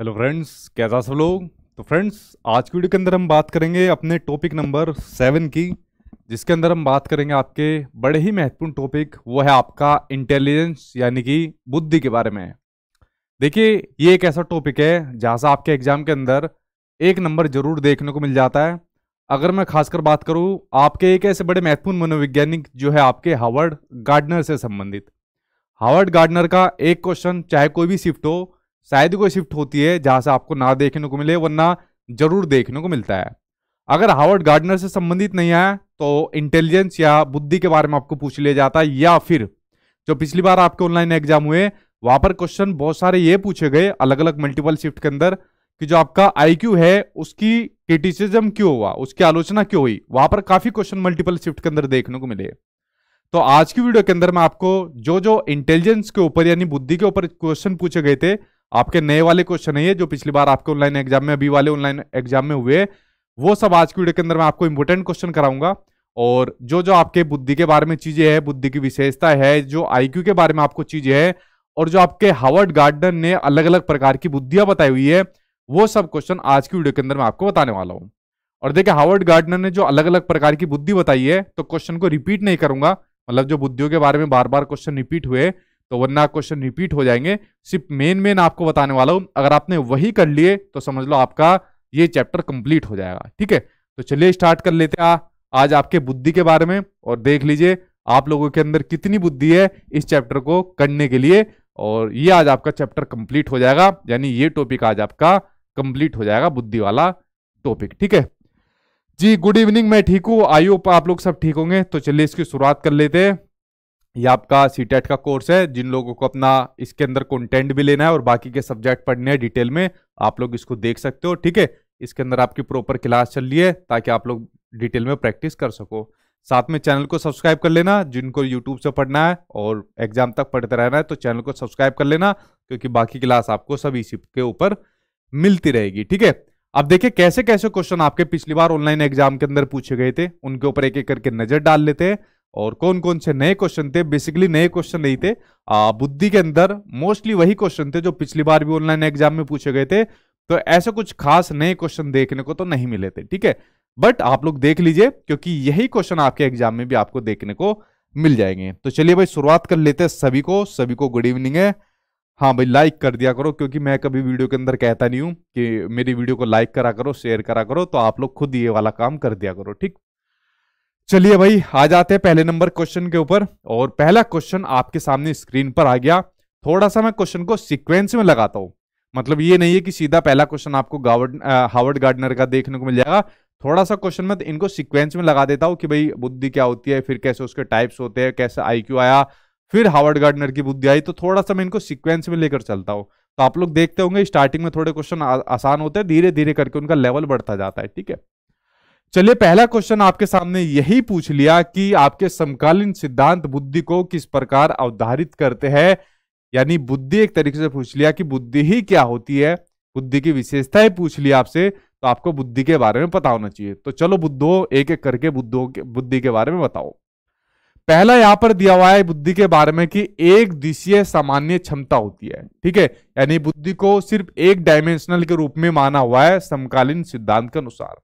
Hello friends कैसा सब लोग तो फ्रेंड्स आज की वीडियो के अंदर हम बात करेंगे अपने टॉपिक नंबर सेवन की जिसके अंदर हम बात करेंगे आपके बड़े ही महत्वपूर्ण टॉपिक वो है आपका इंटेलिजेंस यानी कि बुद्धि के बारे में देखिए ये एक ऐसा टॉपिक है जहाँ से आपके एग्जाम के अंदर एक नंबर जरूर देखने को मिल जाता है अगर मैं खासकर बात करूँ आपके एक ऐसे बड़े महत्वपूर्ण मनोवैज्ञानिक जो है आपके हावर्ड गार्डनर से संबंधित हावर्ड गार्डनर का एक क्वेश्चन चाहे कोई भी शिफ्ट हो शायद कोई शिफ्ट होती है जहां से आपको ना देखने को मिले वरना जरूर देखने को मिलता है अगर हार्वर्ड गार्डनर से संबंधित नहीं आया तो इंटेलिजेंस या बुद्धि के बारे में आपको पूछ लिया जाता है या फिर जो पिछली बार आपके ऑनलाइन एग्जाम हुए वहां पर क्वेश्चन बहुत सारे ये पूछे गए अलग अलग मल्टीपल शिफ्ट के अंदर कि जो आपका आईक्यू है उसकी क्रिटिसिज्म क्यों हुआ उसकी आलोचना क्यों हुई वहां पर काफी क्वेश्चन मल्टीपल शिफ्ट के अंदर देखने को मिले तो आज की वीडियो के अंदर मैं आपको जो जो इंटेलिजेंस के ऊपर यानी बुद्धि के ऊपर क्वेश्चन पूछे गए थे आपके नए वाले क्वेश्चन है जो पिछली बार आपके ऑनलाइन एग्जाम में अभी वाले ऑनलाइन एग्जाम में हुए वो सब आज की वीडियो के अंदर मैं आपको इंपोर्टेंट क्वेश्चन कराऊंगा और जो जो आपके बुद्धि के बारे में चीजें हैं बुद्धि की विशेषता है जो आईक्यू के बारे में आपको चीजें हैं और जो आपके हार्वर्ड गार्डन ने अलग अलग प्रकार की बुद्धियां बताई हुई है वो सब क्वेश्चन आज की वीडियो के अंदर मैं आपको बताने वाला हूँ और देखिये हार्वर्ड गार्डनर ने जो अलग अलग प्रकार की बुद्धि बताई है तो क्वेश्चन को रिपीट नहीं करूंगा मतलब जो बुद्धियों के बारे में बार बार क्वेश्चन रिपीट हुए तो वरना क्वेश्चन रिपीट हो जाएंगे सिर्फ मेन मेन आपको बताने वाला हूं अगर आपने वही कर लिए तो समझ लो आपका ये चैप्टर कंप्लीट हो जाएगा ठीक है तो चलिए स्टार्ट कर लेते हैं आज आपके बुद्धि के बारे में और देख लीजिए आप लोगों के अंदर कितनी बुद्धि है इस चैप्टर को करने के लिए और ये आज आपका चैप्टर कंप्लीट हो जाएगा यानी ये टॉपिक आज आपका कंप्लीट हो जाएगा बुद्धि वाला टॉपिक ठीक है जी गुड इवनिंग मैं ठीक हूँ आई होप आप लोग सब ठीक होंगे तो चलिए इसकी शुरुआत कर लेते हैं ये आपका सी टेट e का कोर्स है जिन लोगों को अपना इसके अंदर कंटेंट भी लेना है और बाकी के सब्जेक्ट पढ़ने हैं डिटेल में आप लोग इसको देख सकते हो ठीक है इसके अंदर आपकी प्रॉपर क्लास चल रही है ताकि आप लोग डिटेल में प्रैक्टिस कर सको साथ में चैनल को सब्सक्राइब कर लेना जिनको यूट्यूब से पढ़ना है और एग्जाम तक पढ़ते रहना है तो चैनल को सब्सक्राइब कर लेना क्योंकि बाकी क्लास आपको सब इसी के ऊपर मिलती रहेगी ठीक है अब देखिए कैसे कैसे क्वेश्चन आपके पिछली बार ऑनलाइन एग्जाम के अंदर पूछे गए थे उनके ऊपर एक एक करके नजर डाल लेते हैं और कौन कौन से नए क्वेश्चन थे बेसिकली नए क्वेश्चन नहीं थे बुद्धि के अंदर मोस्टली वही क्वेश्चन थे जो पिछली बार भी ऑनलाइन एग्जाम में पूछे गए थे तो ऐसे कुछ खास नए क्वेश्चन देखने को तो नहीं मिले थे ठीक है बट आप लोग देख लीजिए क्योंकि यही क्वेश्चन आपके एग्जाम में भी आपको देखने को मिल जाएंगे तो चलिए भाई शुरुआत कर लेते हैं सभी को सभी को गुड इवनिंग है हाँ भाई लाइक कर दिया करो क्योंकि मैं कभी वीडियो के अंदर कहता नहीं हूँ कि मेरी वीडियो को लाइक करा करो शेयर करा करो तो आप लोग खुद ये वाला काम कर दिया करो ठीक चलिए भाई आ जाते हैं पहले नंबर क्वेश्चन के ऊपर और पहला क्वेश्चन आपके सामने स्क्रीन पर आ गया थोड़ा सा मैं क्वेश्चन को सीक्वेंस में लगाता हूं मतलब ये नहीं है कि सीधा पहला क्वेश्चन आपको गावर्ड हावर्ड गार्डनर का देखने को मिल जाएगा थोड़ा सा क्वेश्चन मैं इनको सीक्वेंस में लगा देता हूँ कि भाई बुद्धि क्या होती है फिर कैसे उसके टाइप्स होते हैं कैसे आई आया फिर हावर्ड गार्डनर की बुद्धि आई तो थोड़ा सा मैं इनको सिक्वेंस में लेकर चलता हूँ तो आप लोग देखते होंगे स्टार्टिंग में थोड़े क्वेश्चन आसान होते हैं धीरे धीरे करके उनका लेवल बढ़ता जाता है ठीक है चलिए पहला क्वेश्चन आपके सामने यही पूछ लिया कि आपके समकालीन सिद्धांत बुद्धि को किस प्रकार अवधारित करते हैं यानी बुद्धि एक तरीके से पूछ लिया कि बुद्धि ही क्या होती है बुद्धि की विशेषताएं पूछ लिया आपसे तो आपको बुद्धि के बारे में पता होना चाहिए तो चलो बुद्धो एक एक करके बुद्धों के बुद्धि के बारे में बताओ पहला यहां पर दिया हुआ है बुद्धि के बारे में कि एक दिशीय सामान्य क्षमता होती है ठीक है यानी बुद्धि को सिर्फ एक डायमेंशनल के रूप में माना हुआ है समकालीन सिद्धांत के अनुसार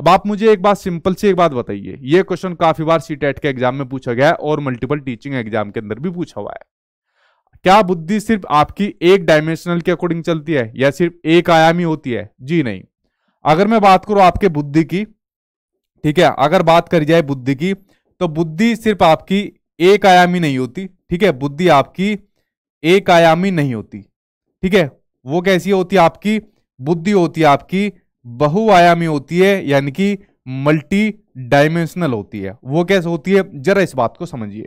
अब आप मुझे एक बात सिंपल सी एक बात बताइए ये क्वेश्चन काफी बार सी e के एग्जाम में पूछा गया है और मल्टीपल टीचिंग एग्जाम के अंदर भी पूछा हुआ है क्या बुद्धि सिर्फ आपकी एक डायमेंशनल के अकॉर्डिंग चलती है या सिर्फ एक आयामी होती है जी नहीं अगर मैं बात करूं आपके बुद्धि की ठीक है अगर बात करी जाए बुद्धि की तो बुद्धि सिर्फ आपकी एक आयामी नहीं होती ठीक है बुद्धि आपकी एक आयामी नहीं होती ठीक है वो कैसी होती है आपकी बुद्धि होती है आपकी बहुआयामी होती है यानी कि मल्टी डायमेंशनल होती है वो कैसे होती है जरा इस बात को समझिए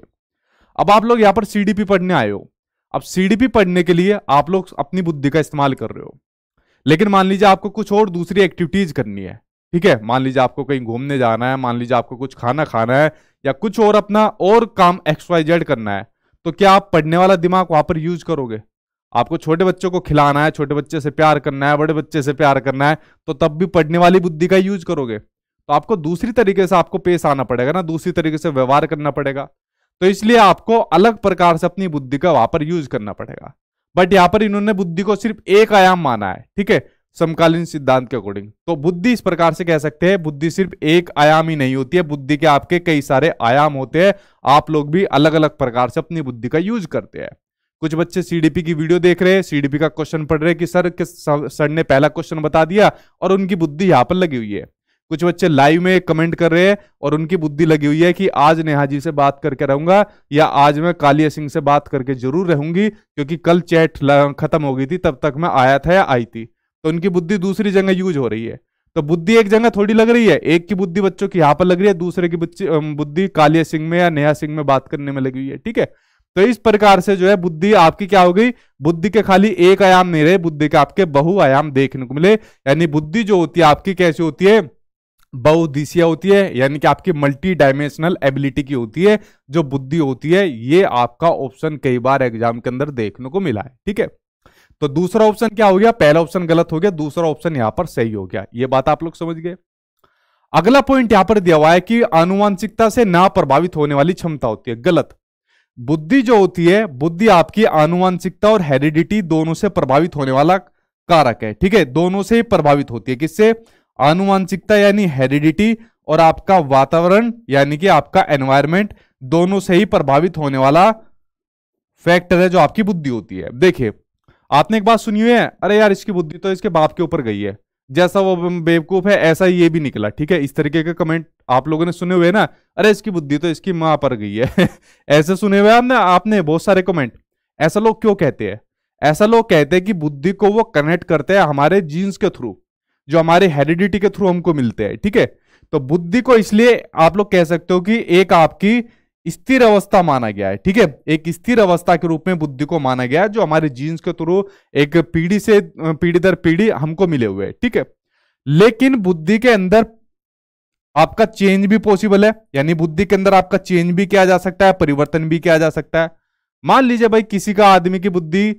अब आप लोग यहां पर सीडीपी पढ़ने आए हो अब सीडीपी पढ़ने के लिए आप लोग अपनी बुद्धि का इस्तेमाल कर रहे हो लेकिन मान लीजिए आपको कुछ और दूसरी एक्टिविटीज करनी है ठीक है मान लीजिए आपको कहीं घूमने जाना है मान लीजिए आपको कुछ खाना खाना है या कुछ और अपना और काम एक्सवाइजेड करना है तो क्या आप पढ़ने वाला दिमाग वहां पर यूज करोगे आपको छोटे बच्चों को खिलाना है छोटे बच्चे से प्यार करना है बड़े बच्चे से प्यार करना है तो तब भी पढ़ने वाली बुद्धि का यूज करोगे तो आपको दूसरी तरीके से आपको पेश आना पड़ेगा ना दूसरी तरीके से व्यवहार करना पड़ेगा तो इसलिए आपको अलग प्रकार से अपनी बुद्धि का वहां पर यूज करना पड़ेगा बट यहाँ पर इन्होंने बुद्धि को सिर्फ एक आयाम माना है ठीक है समकालीन सिद्धांत के अकॉर्डिंग तो बुद्धि इस प्रकार से कह सकते हैं बुद्धि सिर्फ एक आयाम ही नहीं होती है बुद्धि के आपके कई सारे आयाम होते हैं आप लोग भी अलग अलग प्रकार से अपनी बुद्धि का यूज करते हैं कुछ बच्चे सीडीपी की वीडियो देख रहे हैं सीडीपी का क्वेश्चन पढ़ रहे हैं कि सर किस सर ने पहला क्वेश्चन बता दिया और उनकी बुद्धि यहाँ पर लगी हुई है कुछ बच्चे लाइव में कमेंट कर रहे हैं और उनकी बुद्धि लगी हुई है कि आज नेहा जी से बात करके रहूंगा या आज मैं कालिया सिंह से बात करके जरूर रहूंगी क्योंकि कल चैट खत्म हो गई थी तब तक मैं आया था या आई थी तो उनकी बुद्धि दूसरी जगह यूज हो रही है तो बुद्धि एक जगह थोड़ी लग रही है एक की बुद्धि बच्चों की यहाँ पर लग रही है दूसरे की बुद्धि कालिया सिंह में या नेहा सिंह में बात करने में लगी हुई है ठीक है तो इस प्रकार से जो है बुद्धि आपकी क्या हो गई बुद्धि के खाली एक आयाम नहीं रहे बुद्धि के आपके बहु आयाम देखने को मिले यानी बुद्धि जो होती है आपकी कैसी होती है बहुदिशीय होती है यानी कि आपकी मल्टी डायमेंशनल एबिलिटी की होती है जो बुद्धि होती है ये आपका ऑप्शन कई बार एग्जाम के अंदर देखने को मिला है ठीक है तो दूसरा ऑप्शन क्या हो गया पहला ऑप्शन गलत हो गया दूसरा ऑप्शन यहां पर सही हो गया ये बात आप लोग समझ गए अगला पॉइंट यहां पर दिया हुआ है कि आनुवंशिकता से ना प्रभावित होने वाली क्षमता होती है गलत बुद्धि जो होती है बुद्धि आपकी आनुवंशिकता और हेरिडिटी दोनों से प्रभावित होने वाला कारक है ठीक है दोनों से ही प्रभावित होती है किससे आनुवंशिकता यानी हेरिडिटी और आपका वातावरण यानी कि आपका एनवायरमेंट दोनों से ही प्रभावित होने वाला फैक्टर है जो आपकी बुद्धि होती है देखिए आपने एक बात सुनी हुई है अरे यार इसकी बुद्धि तो इसके बाप के ऊपर गई है जैसा वो बेवकूफ है ऐसा ये भी निकला ठीक है इस तरीके का कमेंट आप लोगों ने सुने हुए ना अरे इसकी बुद्धि तो इसकी माँ पर गई है ऐसे सुने हुए आपने आपने बहुत सारे कमेंट ऐसा लोग क्यों कहते हैं ऐसा लोग कहते हैं कि बुद्धि को वो कनेक्ट करते हैं हमारे जीन्स के थ्रू जो हमारे हेरिडिटी के थ्रू हमको मिलते हैं ठीक है थीके? तो बुद्धि को इसलिए आप लोग कह सकते हो कि एक आपकी स्थिर अवस्था माना गया है ठीक है एक स्थिर अवस्था के रूप में बुद्धि को माना गया है जो हमारे जीन्स के थ्रू एक पीढ़ी से पीढ़ी दर पीढ़ी हमको मिले हुए ठीक है लेकिन बुद्धि के अंदर आपका चेंज भी पॉसिबल है यानी बुद्धि के अंदर आपका चेंज भी किया जा सकता है परिवर्तन भी किया जा सकता है मान लीजिए भाई किसी का आदमी की बुद्धि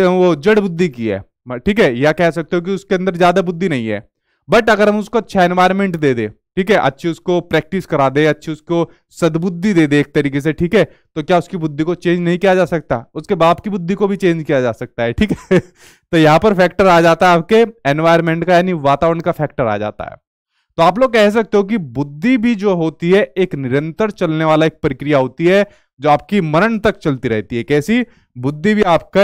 वो जड़ बुद्धि की है ठीक है या कह सकते हो कि उसके अंदर ज्यादा बुद्धि नहीं है बट अगर हम उसको अच्छा एनवायरमेंट दे दे ठीक है अच्छी उसको प्रैक्टिस करा दे अच्छी उसको सदबुद्धि दे दे एक तरीके से ठीक है तो क्या उसकी बुद्धि को चेंज नहीं किया जा सकता उसके बाप की बुद्धि को भी चेंज किया जा सकता है ठीक है तो यहाँ पर फैक्टर आ जाता है आपके एनवायरमेंट का यानी वातावरण का फैक्टर आ जाता है तो आप लोग कह सकते हो कि बुद्धि भी जो होती है एक निरंतर चलने वाला एक प्रक्रिया होती है जो आपकी मरण तक चलती रहती है कैसी बुद्धि भी आपका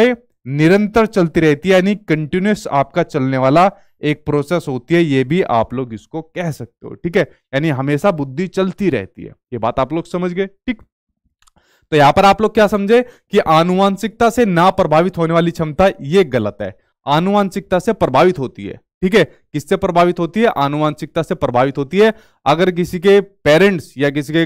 निरंतर चलती रहती है यानी कंटिन्यूस आपका चलने वाला एक प्रोसेस होती है ये भी आप लोग इसको कह सकते हो ठीक है यानी हमेशा बुद्धि चलती रहती है ये बात आप लोग समझ गए ठीक तो यहां पर आप लोग क्या समझे कि आनुवांशिकता से ना प्रभावित होने वाली क्षमता ये गलत है आनुवांशिकता से प्रभावित होती है ठीक है किससे प्रभावित होती है आनुवांशिकता से प्रभावित होती है अगर किसी के पेरेंट्स या किसी के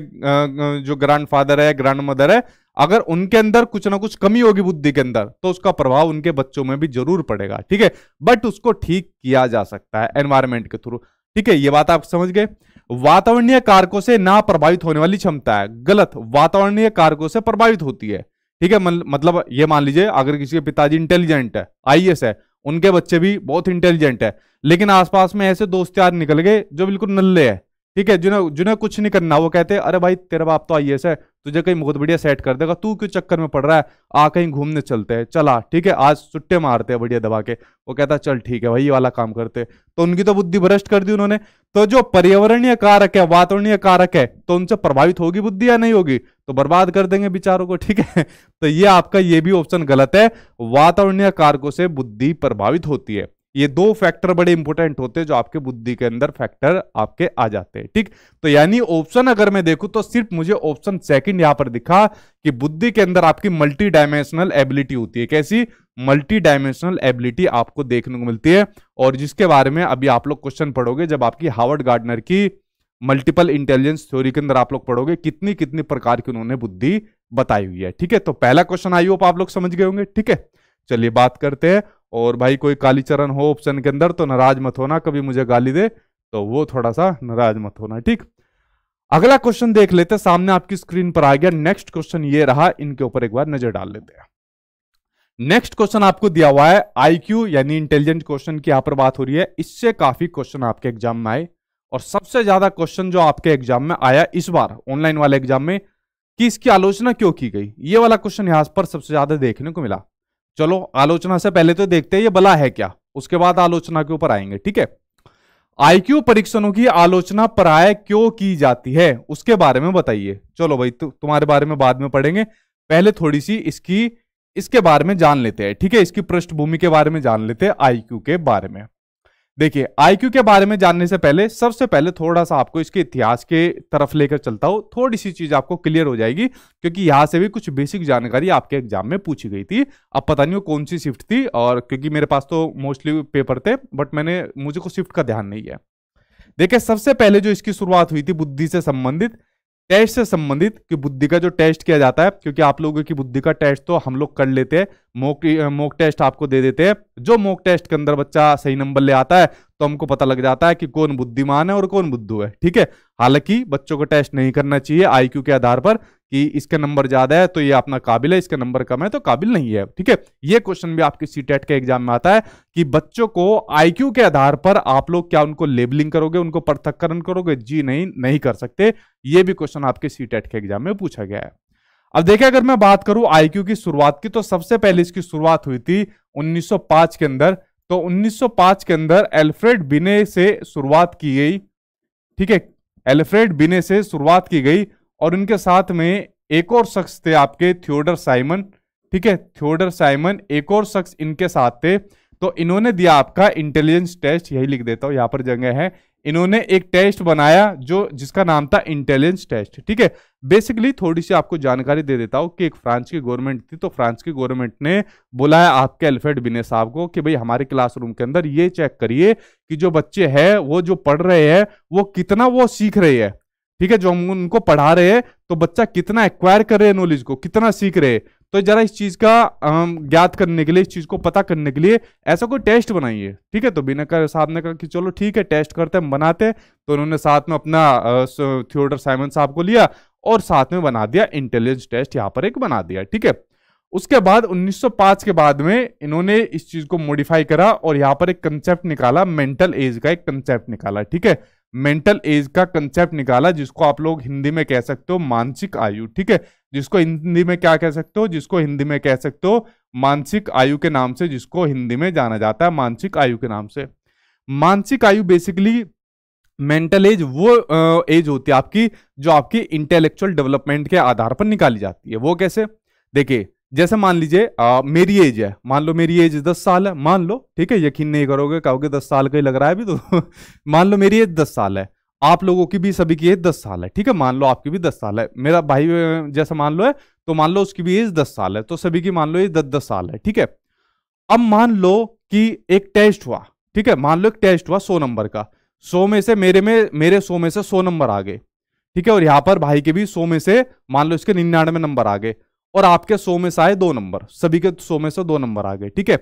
जो फादर है ग्रैंड मदर है अगर उनके अंदर कुछ ना कुछ कमी होगी बुद्धि के अंदर तो उसका प्रभाव उनके बच्चों में भी जरूर पड़ेगा ठीक है बट उसको ठीक किया जा सकता है एनवायरमेंट के थ्रू ठीक है ये बात आप समझ गए वातावरणीय कारकों से ना प्रभावित होने वाली क्षमता है गलत वातावरणीय कारकों से प्रभावित होती है ठीक है मतलब ये मान लीजिए अगर किसी के पिताजी इंटेलिजेंट है आई है उनके बच्चे भी बहुत इंटेलिजेंट है लेकिन आसपास में ऐसे दोस्त यार निकल गए जो बिल्कुल नल्ले है ठीक है जिन्हें जिन्हें कुछ नहीं करना वो कहते अरे भाई तेरा बाप तो आई है तुझे कहीं बहुत बढ़िया सेट कर देगा तू क्यों चक्कर में पड़ रहा है आ कहीं घूमने चलते हैं चला ठीक है आज सुट्टे मारते हैं बढ़िया दबा के वो कहता चल ठीक है भाई ये वाला काम करते तो उनकी तो बुद्धि भ्रष्ट कर दी उन्होंने तो जो पर्यावरणीय कारक है वातावरणीय कारक है तो उनसे प्रभावित होगी बुद्धि या नहीं होगी तो बर्बाद कर देंगे बिचारों को ठीक है तो ये आपका ये भी ऑप्शन गलत है वातावरणीय कारकों से बुद्धि प्रभावित होती है ये दो फैक्टर बड़े इंपॉर्टेंट होते हैं जो आपके बुद्धि के अंदर फैक्टर आपके आ जाते हैं ठीक तो यानी ऑप्शन अगर मैं देखूं तो सिर्फ मुझे ऑप्शन सेकंड यहां पर दिखा कि बुद्धि के अंदर आपकी मल्टी डायमेंशनल एबिलिटी होती है कैसी मल्टी डायमेंशनल एबिलिटी आपको देखने को मिलती है और जिसके बारे में अभी आप लोग क्वेश्चन पढ़ोगे जब आपकी हार्वर्ड गार्डनर की मल्टीपल इंटेलिजेंस थ्योरी के अंदर आप लोग पढ़ोगे कितनी कितनी प्रकार की उन्होंने बुद्धि बताई हुई है ठीक है तो पहला क्वेश्चन आई होप आप लोग समझ गए होंगे ठीक है चलिए बात करते हैं और भाई कोई कालीचरण हो ऑप्शन के अंदर तो नाराज मत होना कभी मुझे गाली दे तो वो थोड़ा सा नाराज मत होना ठीक अगला क्वेश्चन देख लेते सामने आपकी स्क्रीन पर आ गया नेक्स्ट क्वेश्चन ये रहा इनके ऊपर एक बार नजर डाल लेते हैं नेक्स्ट क्वेश्चन आपको दिया हुआ है आईक्यू यानी इंटेलिजेंट क्वेश्चन की यहां पर बात हो रही है इससे काफी क्वेश्चन आपके एग्जाम में आए और सबसे ज्यादा क्वेश्चन जो आपके एग्जाम में आया इस बार ऑनलाइन वाले एग्जाम में कि इसकी आलोचना क्यों की गई ये वाला क्वेश्चन यहां पर सबसे ज्यादा देखने को मिला चलो आलोचना से पहले तो देखते हैं ये बला है क्या उसके बाद आलोचना के ऊपर आएंगे ठीक है आईक्यू परीक्षणों की आलोचना प्राय क्यों की जाती है उसके बारे में बताइए चलो भाई तु, तुम्हारे बारे में बाद में पढ़ेंगे पहले थोड़ी सी इसकी इसके बारे में जान लेते हैं ठीक है इसकी पृष्ठभूमि के बारे में जान लेते हैं आईक्यू के बारे में देखिए आईक्यू के बारे में जानने से पहले सबसे पहले थोड़ा सा आपको इसके इतिहास के तरफ लेकर चलता हूं थोड़ी सी चीज आपको क्लियर हो जाएगी क्योंकि यहां से भी कुछ बेसिक जानकारी आपके एग्जाम में पूछी गई थी अब पता नहीं वो कौन सी शिफ्ट थी और क्योंकि मेरे पास तो मोस्टली पेपर थे बट मैंने मुझे कुछ शिफ्ट का ध्यान नहीं है देखिये सबसे पहले जो इसकी शुरुआत हुई थी बुद्धि से संबंधित टेस्ट से संबंधित कि बुद्धि का जो टेस्ट किया जाता है क्योंकि आप लोगों की बुद्धि का टेस्ट तो हम लोग कर लेते हैं मोक मोक टेस्ट आपको दे देते हैं जो मोक टेस्ट के अंदर बच्चा सही नंबर ले आता है तो हमको पता लग जाता है कि कौन बुद्धिमान है और कौन बुद्धू है ठीक है हालांकि बच्चों को टेस्ट नहीं करना चाहिए आईक्यू के आधार पर कि इसका नंबर ज़्यादा है तो ये अपना काबिल है इसका नंबर कम है तो काबिल नहीं है ठीक है ये क्वेश्चन भी आपके सी e के एग्जाम में आता है कि बच्चों को आई के आधार पर आप लोग क्या उनको लेबलिंग करोगे उनको पृथककरण करोगे जी नहीं नहीं कर सकते ये भी क्वेश्चन आपके सी e के एग्जाम में पूछा गया है अब देखिए अगर मैं बात करूं आई की शुरुआत की तो सबसे पहले इसकी शुरुआत हुई थी उन्नीस के अंदर तो उन्नीस के अंदर एल्फ्रेड बिने से शुरुआत की गई ठीक है एल्फ्रेड बिने से शुरुआत की गई और उनके साथ में एक और शख्स थे आपके थियोडर साइमन ठीक है थियोडर साइमन एक और शख्स इनके साथ थे तो इन्होंने दिया आपका इंटेलिजेंस टेस्ट यही लिख देता हूँ यहाँ पर जगह है इन्होंने एक टेस्ट बनाया जो जिसका नाम था इंटेलिजेंस टेस्ट ठीक है बेसिकली थोड़ी सी आपको जानकारी दे देता हूँ कि एक फ्रांस की गवर्नमेंट थी तो फ्रांस की गवर्नमेंट ने बुलाया आपके अल्फ्रेड बिने साहब को कि भाई हमारे क्लासरूम के अंदर ये चेक करिए कि जो बच्चे हैं वो जो पढ़ रहे हैं वो कितना वो सीख रहे हैं ठीक है जो हम उनको पढ़ा रहे हैं तो बच्चा कितना एक्वायर कर रहे हैं नॉलेज को कितना सीख रहे हैं तो जरा इस चीज का ज्ञात करने के लिए इस चीज को पता करने के लिए ऐसा कोई टेस्ट बनाइए ठीक है तो बिना साहब ने कहा कि चलो ठीक है टेस्ट करते हम बनाते हैं तो उन्होंने साथ में अपना थियोडर साइमन साहब को लिया और साथ में बना दिया इंटेलिजेंस टेस्ट यहाँ पर एक बना दिया ठीक है उसके बाद 1905 के बाद में इन्होंने इस चीज को मॉडिफाई करा और यहाँ पर एक कंसेप्ट निकाला मेंटल एज का एक कंसेप्ट निकाला ठीक है मेंटल एज का कंसेप्ट निकाला जिसको आप लोग हिंदी में कह सकते हो मानसिक आयु ठीक है जिसको हिंदी में क्या कह सकते हो जिसको हिंदी में कह सकते हो मानसिक आयु के नाम से जिसको हिंदी में जाना जाता है मानसिक आयु के नाम से मानसिक आयु बेसिकली मेंटल एज वो एज होती है आपकी जो आपकी इंटेलेक्चुअल डेवलपमेंट के आधार पर निकाली जाती है वो कैसे देखिए जैसे मान लीजिए मेरी एज है मान लो मेरी एज दस साल है मान लो ठीक है यकीन नहीं करोगे कहोगे दस साल का ही लग रहा है अभी तो मान लो मेरी एज दस साल है आप लोगों की भी सभी की एज दस साल है ठीक है मान लो आपकी भी दस साल है मेरा भाई जैसा मान लो है तो मान लो उसकी भी एज दस साल है तो सभी की मान लो एज दस दस साल है ठीक है अब मान लो कि एक टेस्ट हुआ ठीक है मान लो एक टेस्ट हुआ सौ नंबर का सौ में से मेरे में मेरे सौ में से सौ नंबर आ गए ठीक है और यहां पर भाई के भी सौ में से मान लो इसके निन्यानवे नंबर आ गए और आपके सो में से आए दो नंबर सभी के सो में से दो नंबर आ गए ठीक है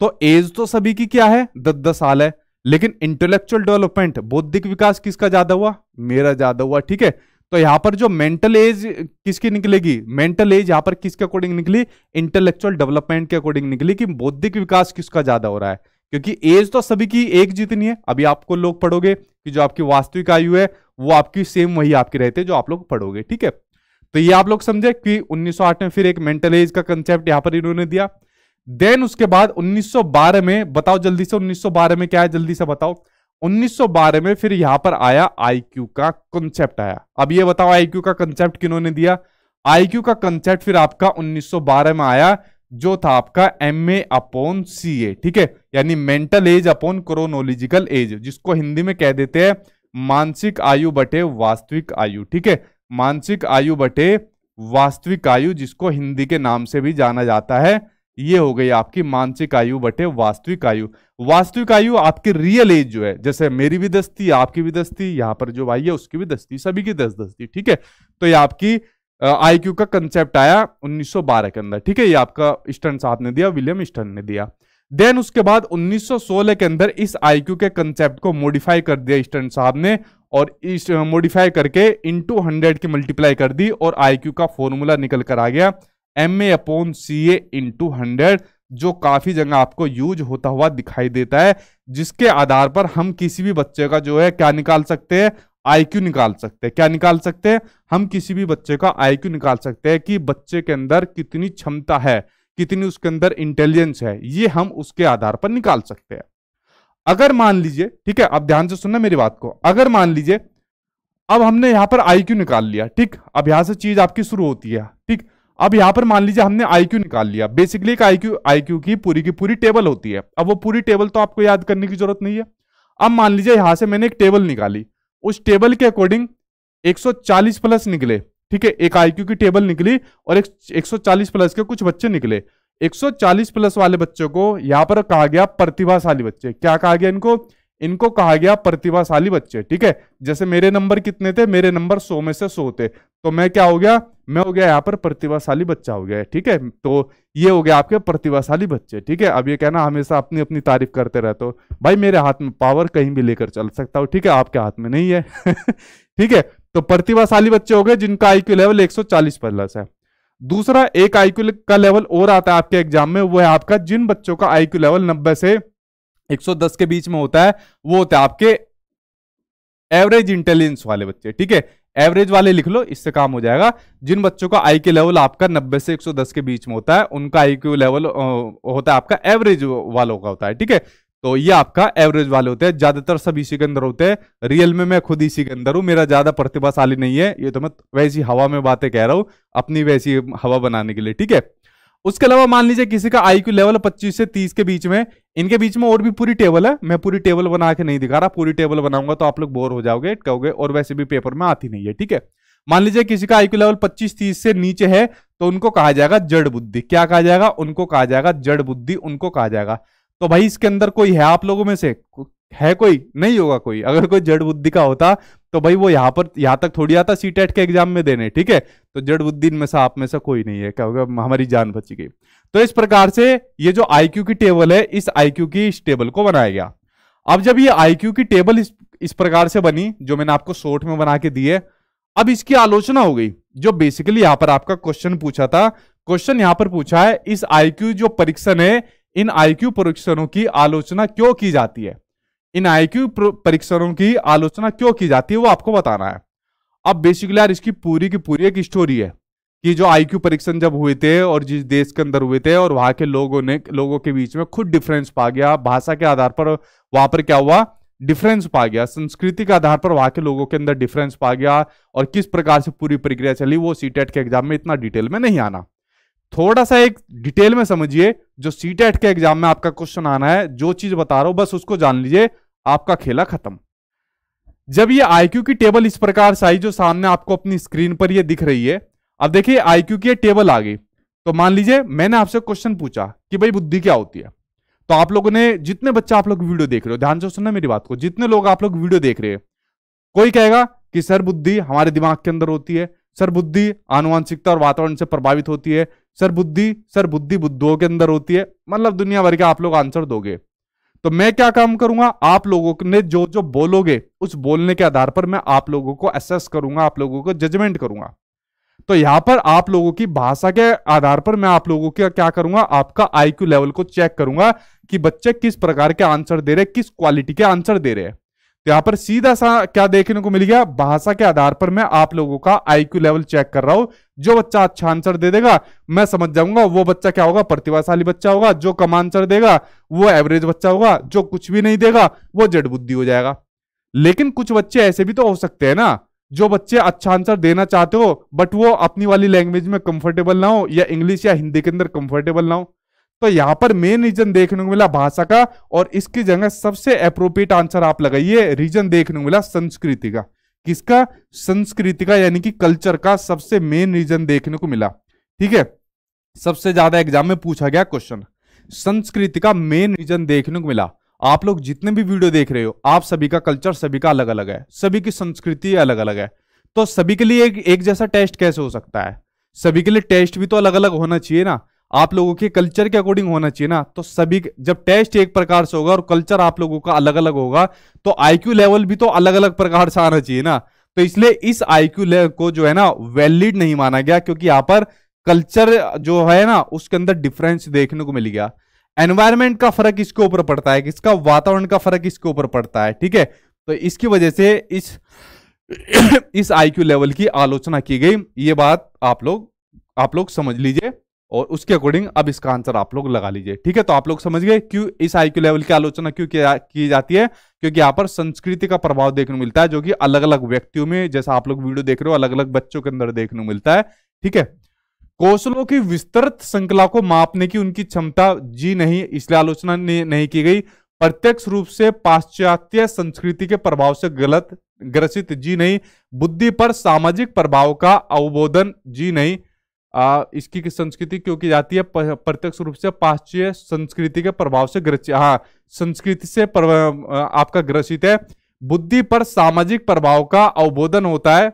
तो एज तो सभी की क्या है दस दस साल है लेकिन इंटेलेक्चुअल डेवलपमेंट बौद्धिक विकास किसका ज्यादा हुआ मेरा ज्यादा हुआ ठीक है तो यहां पर जो मेंटल एज किसकी निकलेगी मेंटल एज यहां पर किसके अकॉर्डिंग निकली इंटेलेक्चुअल डेवलपमेंट के अकॉर्डिंग निकली कि बौद्धिक विकास किसका ज्यादा हो रहा है क्योंकि एज तो सभी की एक जितनी है अभी आपको लोग पढ़ोगे कि जो आपकी वास्तविक आयु है वो आपकी सेम वही आपकी रहते जो आप लोग पढ़ोगे ठीक है तो ये आप लोग समझे कि 1908 में फिर एक मेंटल एज का कंसेप्ट यहां पर इन्होंने दिया देन उसके बाद 1912 में बताओ जल्दी से 1912 में क्या है जल्दी से बताओ 1912 में फिर यहां पर आया आईक्यू का कंसेप्ट आया अब ये बताओ आईक्यू का कंसेप्ट किन्होंने दिया आईक्यू का कंसेप्ट फिर आपका 1912 में आया जो था आपका एम ए अपॉन सी ए ठीक है यानी mental age upon chronological age जिसको हिंदी में कह देते हैं मानसिक आयु बटे वास्तविक आयु ठीक है मानसिक आयु बटे वास्तविक आयु जिसको हिंदी के नाम से भी जाना जाता है ये हो गई आपकी मानसिक आयु बटे वास्तविक आयु वास्तविक आयु आपकी रियल एज जो है जैसे मेरी भी दस्ती आपकी भी दस्ती यहां यहाँ पर जो भाई है उसकी भी दस्ती सभी की दस दस्ती ठीक है तो ये आपकी आई का कंसेप्ट आया 1912 के अंदर ठीक है ये आपका स्टन साहब ने दिया विलियम स्टन ने दिया देन उसके बाद 1916 के अंदर इस आईक्यू के कंसेप्ट को मॉडिफाई कर दिया स्टन साहब ने और इस मॉडिफाई करके टू हंड्रेड की मल्टीप्लाई कर दी और आईक्यू का फॉर्मूला निकल कर आ गया M A upon C A into hundred जो काफ़ी जगह आपको यूज होता हुआ दिखाई देता है जिसके आधार पर हम किसी भी बच्चे का जो है क्या निकाल सकते हैं आईक्यू निकाल सकते हैं क्या निकाल सकते हैं हम किसी भी बच्चे का आईक्यू निकाल सकते हैं कि बच्चे के अंदर कितनी क्षमता है कितनी उसके अंदर इंटेलिजेंस है ये हम उसके आधार पर निकाल सकते हैं अगर मान लीजिए ठीक है अब ध्यान से सुनना मेरी बात को अगर मान लीजिए अब हमने यहां पर आई क्यू निकाल लिया ठीक अब यहां से चीज आपकी शुरू होती है ठीक अब यहां पर मान लीजिए हमने आई क्यू निकाल लिया बेसिकली एक आई क्यू आई क्यू की पूरी की पूरी टेबल होती है अब वो पूरी टेबल तो आपको याद करने की जरूरत नहीं है अब मान लीजिए यहां से मैंने एक टेबल निकाली उस टेबल के अकॉर्डिंग 140 प्लस निकले ठीक है एक आई क्यू की टेबल निकली और एक 140 प्लस के कुछ बच्चे निकले 140 प्लस वाले बच्चों को यहां पर कहा गया प्रतिभाशाली बच्चे क्या कहा गया इनको इनको कहा गया प्रतिभाशाली बच्चे ठीक है जैसे मेरे नंबर कितने थे मेरे नंबर 100 में से 100 थे तो मैं क्या हो गया मैं हो गया यहाँ पर प्रतिभाशाली बच्चा हो गया ठीक है तो ये हो गया आपके प्रतिभाशाली बच्चे ठीक है अब ये कहना हमेशा अपनी अपनी तारीफ करते रहते हो भाई मेरे हाथ में पावर कहीं भी लेकर चल सकता हूँ ठीक है आपके हाथ में नहीं है ठीक है तो प्रतिभाशाली बच्चे हो गए जिनका आई लेवल एक चालीस प्लस है दूसरा एक आईक्यू का लेवल और आता है आपके एग्जाम में वो है आपका जिन बच्चों का आईक्यू लेवल 90 से 110 के बीच में होता है वो होता है आपके एवरेज इंटेलिजेंस वाले बच्चे ठीक है एवरेज वाले लिख लो इससे काम हो जाएगा जिन बच्चों का आई के लेवल आपका 90 से 110 के बीच में होता है उनका आई लेवल होता है आपका एवरेज वालों का होता है ठीक है तो ये आपका एवरेज वाले होते हैं ज्यादातर सब इसी के अंदर होते हैं रियल में मैं खुद इसी के अंदर हूँ मेरा ज्यादा प्रतिभाशाली नहीं है ये तो मैं वैसी हवा में बातें कह रहा हूं अपनी वैसी हवा बनाने के लिए ठीक है उसके अलावा मान लीजिए किसी का आई लेवल 25 से 30 के बीच में इनके बीच में और भी पूरी टेबल है मैं पूरी टेबल बना के नहीं दिखा रहा पूरी टेबल बनाऊंगा तो आप लोग बोर हो जाओगे कहोगे और वैसे भी पेपर में आती नहीं है ठीक है मान लीजिए किसी का आई लेवल 25-30 से नीचे है तो उनको कहा जाएगा जड़ बुद्धि क्या कहा जाएगा उनको कहा जाएगा जड़ बुद्धि उनको कहा जाएगा तो भाई इसके अंदर कोई है आप लोगों में से है कोई नहीं होगा कोई अगर कोई जड़ बुद्धि का होता तो भाई वो यहाँ पर यहाँ तक थोड़ी आता सी टेट e के एग्जाम में देने ठीक है तो जड़ बुद्धि में से आप में से कोई नहीं है क्या होगा हमारी जान बची गई तो इस प्रकार से ये जो क्यू की टेबल है इस क्यू की इस टेबल को बनाया गया अब जब ये क्यू की टेबल इस इस प्रकार से बनी जो मैंने आपको शोर्ट में बना के दी है अब इसकी आलोचना हो गई जो बेसिकली यहां पर आपका क्वेश्चन पूछा था क्वेश्चन यहां पर पूछा है इस आईक्यू जो परीक्षण है इन आईक्यू परीक्षणों की आलोचना क्यों की जाती है इन आईक्यू परीक्षणों की आलोचना क्यों की जाती है वो आपको बताना है अब बेसिकली यार इसकी पूरी की पूरी एक स्टोरी है कि जो आईक्यू परीक्षण जब हुए थे और जिस देश के अंदर हुए थे और वहां के लोगों ने लोगों के बीच में खुद डिफरेंस पा गया भाषा के आधार पर वहां पर क्या हुआ डिफरेंस पा गया संस्कृति के आधार पर वहां के लोगों के अंदर डिफरेंस पा गया और किस प्रकार से पूरी प्रक्रिया चली वो सीटेट e के एग्जाम में इतना डिटेल में नहीं आना थोड़ा सा एक डिटेल में समझिए जो सी e के एग्जाम में आपका क्वेश्चन आना है जो चीज बता रहा हूं बस उसको जान लीजिए आपका खेला खत्म जब ये आईक्यू की टेबल इस प्रकार से आई जो सामने आपको अपनी स्क्रीन पर ये दिख रही है अब देखिए आईक्यू की टेबल आ गई तो मान लीजिए मैंने आपसे क्वेश्चन पूछा कि भाई बुद्धि क्या होती है तो आप लोगों ने जितने बच्चे आप लोग वीडियो देख रहे हो ध्यान से सुनना मेरी बात को जितने लोग आप लोग वीडियो देख रहे हैं कोई कहेगा कि सर बुद्धि हमारे दिमाग के अंदर होती है सर बुद्धि आनुवंशिकता और वातावरण से प्रभावित होती है सर बुद्धि सर बुद्धि बुद्धों के अंदर होती है मतलब दुनिया भर के आप लोग आंसर दोगे तो मैं क्या काम करूंगा आप लोगों ने जो जो बोलोगे उस बोलने के आधार पर मैं आप लोगों को असेस करूंगा आप लोगों को जजमेंट करूंगा तो यहां पर आप लोगों की भाषा के आधार पर मैं आप लोगों का क्या करूंगा आपका आईक्यू लेवल को चेक करूंगा कि बच्चे किस प्रकार के आंसर दे रहे किस क्वालिटी के आंसर दे रहे हैं तो यहां पर सीधा सा क्या देखने को मिल गया भाषा के आधार पर मैं आप लोगों का आईक्यू लेवल चेक कर रहा हूं जो बच्चा अच्छा आंसर दे देगा मैं समझ जाऊंगा वो बच्चा क्या होगा प्रतिभाशाली बच्चा होगा जो कम आंसर देगा वो एवरेज बच्चा होगा जो कुछ भी नहीं देगा वो जड़ बुद्धि हो जाएगा लेकिन कुछ बच्चे ऐसे भी तो हो सकते हैं ना जो बच्चे अच्छा आंसर देना चाहते हो बट वो अपनी वाली लैंग्वेज में कंफर्टेबल ना हो या इंग्लिश या हिंदी के अंदर कंफर्टेबल ना हो तो यहां पर मेन रीजन देखने को मिला भाषा का और इसकी जगह सबसे अप्रोप्रिएट आंसर आप लगाइए रीजन देखने को मिला संस्कृति का किसका संस्कृति का यानी कि कल्चर का सबसे मेन रीजन देखने को मिला ठीक है सबसे ज्यादा एग्जाम में पूछा गया क्वेश्चन संस्कृति का मेन रीजन देखने को मिला आप लोग जितने भी वीडियो देख रहे हो आप सभी का कल्चर सभी का अलग अलग है सभी की संस्कृति अलग अलग है तो सभी के लिए एक, एक जैसा टेस्ट कैसे हो सकता है सभी के लिए टेस्ट भी तो अलग अलग होना चाहिए ना आप लोगों के कल्चर के अकॉर्डिंग होना चाहिए ना तो सभी जब टेस्ट एक प्रकार से होगा और कल्चर आप लोगों का अलग अलग होगा तो आई लेवल भी तो अलग अलग प्रकार से आना चाहिए ना तो इसलिए इस आई लेवल को जो है ना वैलिड नहीं माना गया क्योंकि यहाँ पर कल्चर जो है ना उसके अंदर डिफरेंस देखने को मिल गया एनवायरमेंट का फर्क इसके ऊपर पड़ता है किसका वातावरण का फर्क इसके ऊपर पड़ता है ठीक है तो इसकी वजह से इस इस आईक्यू लेवल की आलोचना की गई ये बात आप लोग आप लोग समझ लीजिए और उसके अकॉर्डिंग अब इसका आंसर आप लोग लगा लीजिए ठीक है तो आप लोग समझ गए क्यों इस आईक्यू लेवल की आलोचना क्यों की जाती है क्योंकि यहाँ पर संस्कृति का प्रभाव देखने को मिलता है जो कि अलग अलग व्यक्तियों में जैसा आप लोग वीडियो देख रहे हो अलग अलग बच्चों के अंदर देखने को मिलता है ठीक है कौशलों की विस्तृत श्रृंखला को मापने की उनकी क्षमता जी नहीं इसलिए आलोचना नहीं की गई प्रत्यक्ष रूप से पाश्चात्य संस्कृति के प्रभाव से गलत ग्रसित जी नहीं बुद्धि पर सामाजिक प्रभाव का अवबोधन जी नहीं आ, इसकी संस्कृति क्योंकि जाती है प्रत्यक्ष रूप से पाश्चिय संस्कृति के प्रभाव से ग्रसित हाँ संस्कृति से आपका ग्रसित है बुद्धि पर सामाजिक प्रभाव का अवबोधन होता है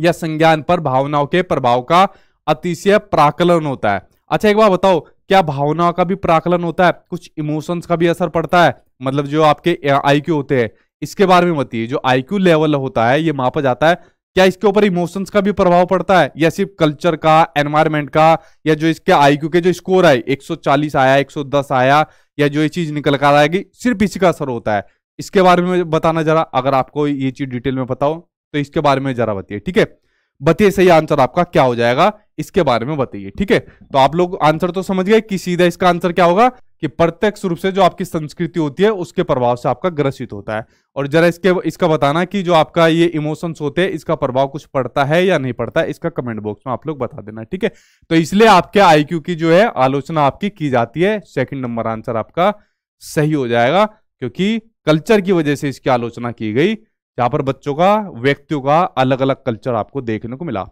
या संज्ञान पर भावनाओं के प्रभाव का अतिशय प्राकलन होता है अच्छा एक बार बताओ क्या भावनाओं का भी प्राकलन होता है कुछ इमोशंस का भी असर पड़ता है मतलब जो आपके आई होते हैं इसके बारे में बताइए जो आई लेवल होता है ये मापा जाता है क्या इसके ऊपर इमोशंस का भी प्रभाव पड़ता है या सिर्फ कल्चर का एनवायरमेंट का या जो इसके आईक्यू के जो स्कोर है 140 आया 110 आया या जो ये चीज निकल कर आएगी सिर्फ इसी का असर होता है इसके बारे में बताना जरा अगर आपको ये चीज डिटेल में बताओ तो इसके बारे में जरा बताइए ठीक है बताइए सही आंसर आपका क्या हो जाएगा इसके बारे में बताइए ठीक है तो आप लोग आंसर तो समझ गए कि सीधा इसका आंसर क्या होगा कि प्रत्यक्ष रूप से जो आपकी संस्कृति होती है उसके प्रभाव से आपका ग्रसित होता है और जरा इसके इसका बताना कि जो आपका ये इमोशंस होते हैं इसका प्रभाव कुछ पड़ता है या नहीं पड़ता है इसका कमेंट बॉक्स में आप लोग बता देना ठीक है तो इसलिए आपके आईक्यू की जो है आलोचना आपकी की जाती है सेकेंड नंबर आंसर आपका सही हो जाएगा क्योंकि कल्चर की वजह से इसकी आलोचना की गई जहां पर बच्चों का व्यक्तियों का अलग अलग कल्चर आपको देखने को मिला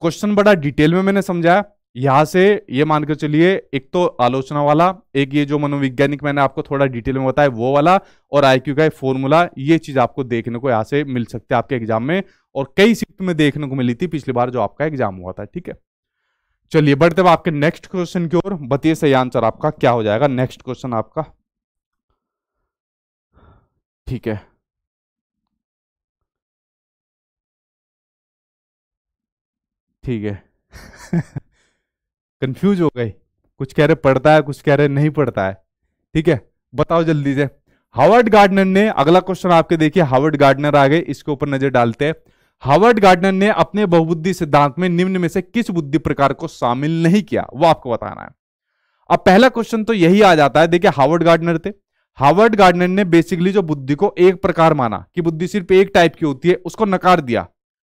क्वेश्चन बड़ा डिटेल में मैंने समझाया यहां से ये मानकर चलिए एक तो आलोचना वाला एक ये जो मनोवैज्ञानिक मैंने आपको थोड़ा डिटेल में बताया वो वाला और आईक्यू का फॉर्मूला ये चीज आपको देखने को यहां से मिल सकते आपके एग्जाम में और कई शिफ्ट में देखने को मिली थी पिछली बार जो आपका एग्जाम हुआ था ठीक है चलिए बढ़ते हुए आपके नेक्स्ट क्वेश्चन की ओर बताइए सही आंसर आपका क्या हो जाएगा नेक्स्ट क्वेश्चन आपका ठीक है ठीक है कंफ्यूज हो गई कुछ कह रहे पढ़ता है कुछ कह रहे नहीं पढ़ता है ठीक है बताओ जल्दी से हावर्ड गार्डनर ने अगला क्वेश्चन आपके देखिए हावर्ड गार्डनर आ गए इसके ऊपर नजर डालते हैं हावर्ड गार्डनर ने अपने बहुबुद्धि सिद्धांत में निम्न में से किस बुद्धि प्रकार को शामिल नहीं किया वो आपको बताना है अब पहला क्वेश्चन तो यही आ जाता है देखिए हावर्ड गार्डनर थे हावर्ड गार्डनर ने बेसिकली जो बुद्धि को एक प्रकार माना कि बुद्धि सिर्फ एक टाइप की होती है उसको नकार दिया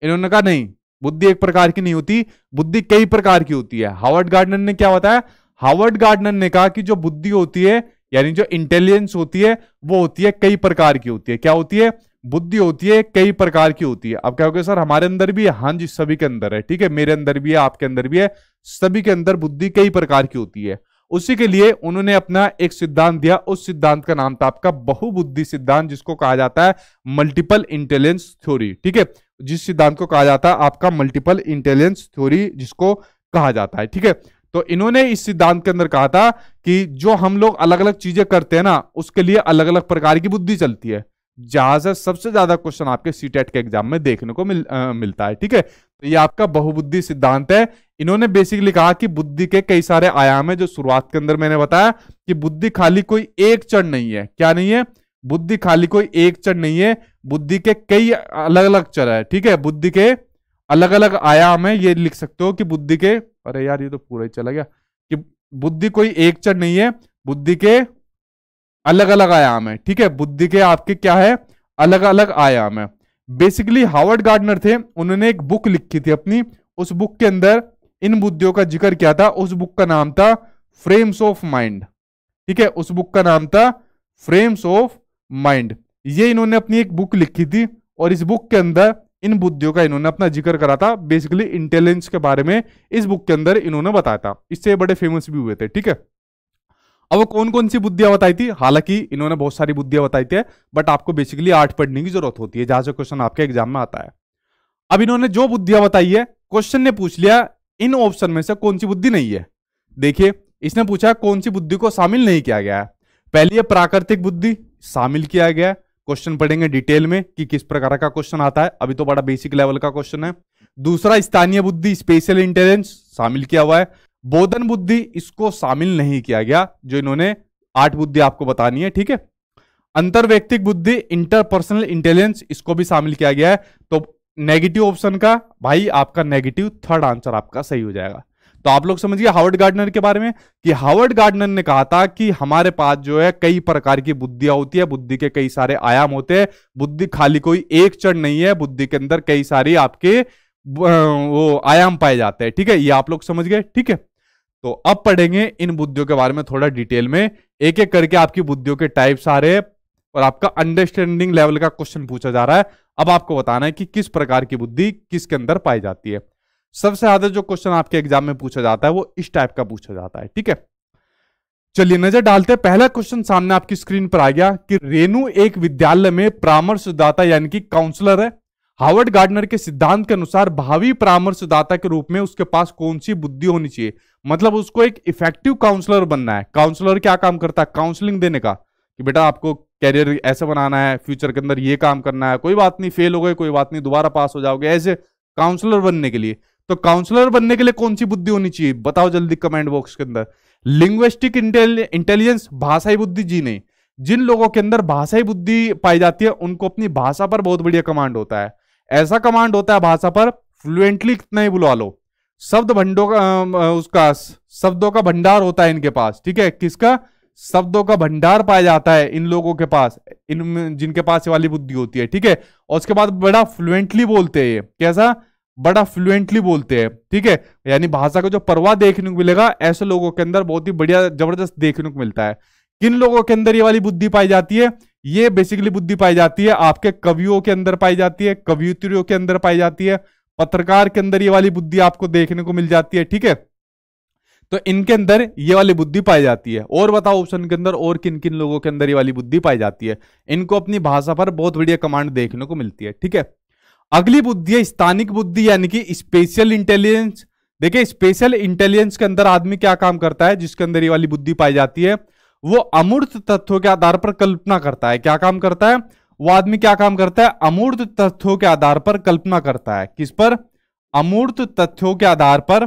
इन्होंने कहा नहीं बुद्धि एक प्रकार की नहीं होती बुद्धि कई प्रकार की होती है हावर्ड गार्डनर ने क्या बताया हावर्ड गार्डनर ने कहा कि जो बुद्धि होती है यानी जो इंटेलिजेंस होती है वो होती है कई प्रकार की होती है क्या होती है बुद्धि होती है कई प्रकार की होती है अब कहोगे सर हमारे अंदर भी है हाँ जी सभी के अंदर है ठीक है मेरे अंदर भी है आपके अंदर भी है सभी के अंदर बुद्धि कई प्रकार की होती है उसी के लिए उन्होंने अपना एक सिद्धांत दिया उस सिद्धांत का नाम था आपका बहुबुद्धि सिद्धांत जिसको कहा जाता है मल्टीपल इंटेलिजेंस थ्योरी ठीक है जिस सिद्धांत को कहा जाता है आपका मल्टीपल इंटेलिजेंस थ्योरी जिसको कहा जाता है ठीक है तो इन्होंने इस सिद्धांत के अंदर कहा था कि जो हम लोग अलग अलग चीजें करते हैं ना उसके लिए अलग अलग प्रकार की बुद्धि चलती है जहां से सबसे ज्यादा क्वेश्चन आपके सीटेट e के एग्जाम में देखने को मिल, आ, मिलता है ठीक है तो ये आपका बहुबुद्धि सिद्धांत है इन्होंने बेसिकली कहा कि बुद्धि के कई सारे आयाम है जो शुरुआत के अंदर मैंने बताया कि बुद्धि खाली कोई एक चढ़ नहीं है क्या नहीं है बुद्धि खाली कोई एक चर नहीं है बुद्धि के कई अलग अलग चर है ठीक है बुद्धि के अलग अलग आयाम है ये लिख सकते हो कि बुद्धि के अरे यार ये तो पूरा ही चला गया कि बुद्धि कोई एक चर नहीं है बुद्धि के अलग अलग आयाम है ठीक है बुद्धि के आपके क्या है अलग अलग आयाम है बेसिकली हावर्ड गार्डनर थे उन्होंने एक बुक लिखी थी अपनी उस बुक के अंदर इन बुद्धियों का जिक्र किया था उस बुक का नाम था फ्रेम्स ऑफ माइंड ठीक है उस बुक का नाम था फ्रेम्स ऑफ माइंड ये इन्होंने अपनी एक बुक लिखी थी और इस बुक के अंदर इन बुद्धियों का इन्होंने अपना जिक्र करा था बेसिकली इंटेलिजेंस के बारे में इस बुक के अंदर इन्होंने बताया था इससे बड़े फेमस भी हुए थे ठीक है अब वो कौन कौन सी बुद्धियां बताई थी हालांकि इन्होंने बहुत सारी बुद्धियां बताई थी बट आपको बेसिकली आठ पढ़ने की जरूरत होती है जहां से क्वेश्चन आपके एग्जाम में आता है अब इन्होंने जो बुद्धियां बताई है क्वेश्चन ने पूछ लिया इन ऑप्शन में से कौन सी बुद्धि नहीं है देखिए इसने पूछा कौन सी बुद्धि को शामिल नहीं किया गया है पहली है प्राकृतिक बुद्धि शामिल किया गया क्वेश्चन पढ़ेंगे डिटेल में कि किस प्रकार का क्वेश्चन आता है अभी तो बड़ा बेसिक लेवल का क्वेश्चन है दूसरा स्थानीय बुद्धि स्पेशल इंटेलिजेंस शामिल किया हुआ है बोधन बुद्धि इसको शामिल नहीं किया गया जो इन्होंने आठ बुद्धि आपको बतानी है ठीक है अंतर्व्यक्तिक बुद्धि इंटरपर्सनल इंटेलिजेंस इसको भी शामिल किया गया है तो नेगेटिव ऑप्शन का भाई आपका नेगेटिव थर्ड आंसर आपका सही हो जाएगा तो आप लोग समझिए हावर्ड गार्डनर के बारे में कि हावर्ड गार्डनर ने कहा था कि हमारे पास जो है कई प्रकार की बुद्धियां होती है बुद्धि के कई सारे आयाम होते हैं बुद्धि खाली कोई एक चढ़ नहीं है बुद्धि के अंदर कई सारी आपके वो आयाम पाए जाते हैं ठीक है ये आप लोग समझ गए ठीक है तो अब पढ़ेंगे इन बुद्धियों के बारे में थोड़ा डिटेल में एक एक करके आपकी बुद्धियों के टाइप्स आ रहे और आपका अंडरस्टैंडिंग लेवल का क्वेश्चन पूछा जा रहा है अब आपको बताना है कि किस प्रकार की बुद्धि किसके अंदर पाई जाती है सबसे ज्यादा जो क्वेश्चन आपके एग्जाम में पूछा जाता है वो इस टाइप का पूछा जाता है ठीक है चलिए नजर डालते हैं पहला क्वेश्चन सामने आपकी स्क्रीन पर आ गया कि रेणु एक विद्यालय में परामर्शदाता यानी कि काउंसलर है हार्वर्ड गार्डनर के सिद्धांत के अनुसार भावी परामर्शदाता के रूप में उसके पास कौन सी बुद्धि होनी चाहिए मतलब उसको एक इफेक्टिव काउंसलर बनना है काउंसलर क्या काम करता है काउंसलिंग देने का कि बेटा आपको कैरियर ऐसे बनाना है फ्यूचर के अंदर ये काम करना है कोई बात नहीं फेल हो गए कोई बात नहीं दोबारा पास हो जाओगे ऐसे काउंसलर बनने के लिए तो काउंसलर बनने के लिए कौन सी बुद्धि होनी चाहिए बताओ जल्दी कमेंट बॉक्स के अंदर लिंग्विस्टिक इंटेलिजेंस भाषाई बुद्धि जी नहीं जिन लोगों के अंदर भाषाई बुद्धि पाई जाती है उनको अपनी भाषा पर बहुत बढ़िया कमांड होता है ऐसा कमांड होता है भाषा पर फ्लुएंटली कितना ही बुलवा लो शब्द भंडो का उसका शब्दों का भंडार होता है इनके पास ठीक है किसका शब्दों का भंडार पाया जाता है इन लोगों के पास इन जिनके पास वाली बुद्धि होती है ठीक है और उसके बाद बड़ा फ्लुएंटली बोलते हैं ये कैसा बड़ा फ्लुएंटली बोलते हैं ठीक है यानी भाषा का जो परवाह देखने को मिलेगा ऐसे लोगों के अंदर बहुत ही बढ़िया जबरदस्त देखने को मिलता है किन लोगों के अंदर ये वाली बुद्धि पाई जाती है ये बेसिकली बुद्धि पाई जाती है आपके कवियों के अंदर पाई जाती है कवियत्रियों के अंदर पाई जाती है पत्रकार के अंदर ये वाली बुद्धि आपको देखने को मिल जाती है ठीक है तो इनके अंदर ये वाली बुद्धि पाई जाती है और बताओ ऑप्शन के अंदर और किन किन लोगों के अंदर ये वाली बुद्धि पाई जाती है इनको अपनी भाषा पर बहुत बढ़िया कमांड देखने को मिलती है ठीक है अगली बुद्धि है स्थानिक बुद्धि यानी कि स्पेशल इंटेलिजेंस देखिए स्पेशल इंटेलिजेंस के अंदर आदमी क्या काम करता है जिसके अंदर ये वाली बुद्धि पाई जाती है वो अमूर्त तथ्यों के आधार पर कल्पना करता है क्या काम करता है वो आदमी क्या काम करता है अमूर्त तथ्यों के आधार पर कल्पना करता है किस पर अमूर्त तथ्यों के आधार पर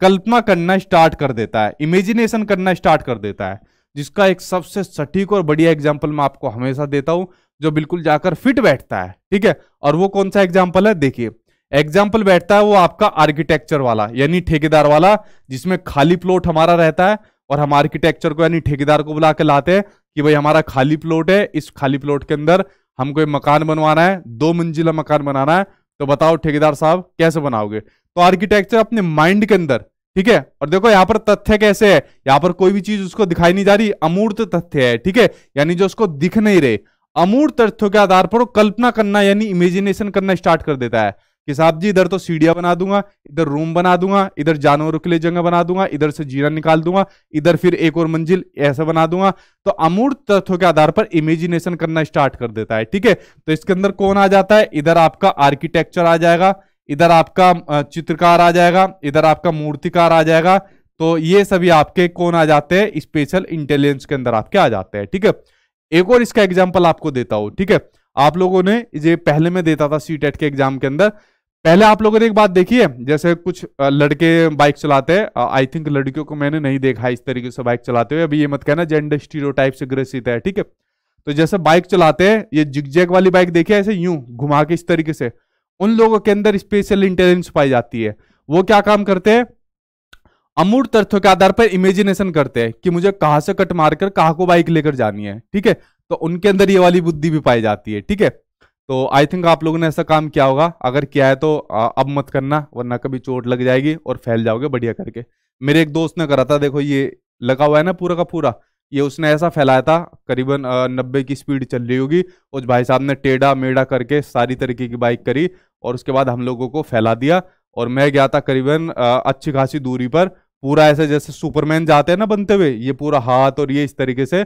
कल्पना करना स्टार्ट कर देता है इमेजिनेशन करना स्टार्ट कर देता है जिसका एक सबसे सटीक और बढ़िया एग्जाम्पल मैं आपको हमेशा देता हूं जो बिल्कुल जाकर फिट बैठता है ठीक है और वो कौन सा एग्जाम्पल है देखिए एग्जाम्पल बैठता है वो आपका आर्किटेक्चर वाला यानी ठेकेदार वाला जिसमें खाली प्लॉट हमारा रहता है और हम आर्किटेक्चर को यानी ठेकेदार को बुला के लाते हैं कि भाई हमारा खाली प्लॉट है इस खाली प्लॉट के अंदर हमको एक मकान बनवाना है दो मंजिला मकान बनाना है तो बताओ ठेकेदार साहब कैसे बनाओगे तो आर्किटेक्चर अपने माइंड के अंदर ठीक है और देखो यहाँ पर तथ्य कैसे है यहाँ पर कोई भी चीज उसको दिखाई नहीं जा रही अमूर्त तथ्य है ठीक है यानी जो उसको दिख नहीं रहे अमूर्त तथ्यों के आधार पर कल्पना करना यानी इमेजिनेशन करना स्टार्ट कर देता है कि साहब जी इधर तो सीढ़िया बना दूंगा इधर रूम बना दूंगा इधर जानवरों के लिए जगह बना दूंगा इधर से जीरा निकाल दूंगा इधर फिर एक और मंजिल ऐसा बना दूंगा तो अमूर्त तथ्यों के आधार पर इमेजिनेशन करना स्टार्ट कर देता है ठीक है तो इसके अंदर कौन आ जाता है इधर आपका आर्किटेक्चर आ जाएगा इधर आपका चित्रकार आ जाएगा इधर आपका मूर्तिकार आ जाएगा तो ये सभी आपके कौन आ जाते हैं स्पेशल इंटेलिजेंस के अंदर आपके आ जाते हैं ठीक है एक और इसका एग्जाम्पल आपको देता हूं ठीक है आप लोगों ने ये पहले में देता था सी e के एग्जाम के अंदर पहले आप लोगों ने एक बात देखी है जैसे कुछ लड़के बाइक चलाते हैं आई थिंक लड़कियों को मैंने नहीं देखा इस तरीके से बाइक चलाते हुए अभी ये मत कहना जेंडर स्टीरो से ग्रसित है ठीक है तो जैसे बाइक चलाते हैं ये जिगजैग वाली बाइक देखी है ऐसे यूं घुमा के इस तरीके से उन लोगों के अंदर स्पेशल इंटेलिजेंस पाई जाती है वो क्या काम करते हैं अमूर्त तथ्यों के आधार पर इमेजिनेशन करते हैं कि मुझे कहाँ से कट मारकर कहा को बाइक लेकर जानी है ठीक है तो उनके अंदर ये वाली बुद्धि भी पाई जाती है ठीक है तो आई थिंक आप लोगों ने ऐसा काम किया होगा अगर किया है तो आ, अब मत करना वरना कभी चोट लग जाएगी और फैल जाओगे बढ़िया करके मेरे एक दोस्त ने करा था देखो ये लगा हुआ है ना पूरा का पूरा ये उसने ऐसा फैलाया था करीबन नब्बे की स्पीड चल रही होगी उस भाई साहब ने टेढ़ा मेढ़ा करके सारी तरीके की बाइक करी और उसके बाद हम लोगों को फैला दिया और मैं गया था करीबन अच्छी खासी दूरी पर पूरा ऐसे जैसे सुपरमैन जाते हैं ना बनते हुए ये पूरा हाथ और ये इस तरीके से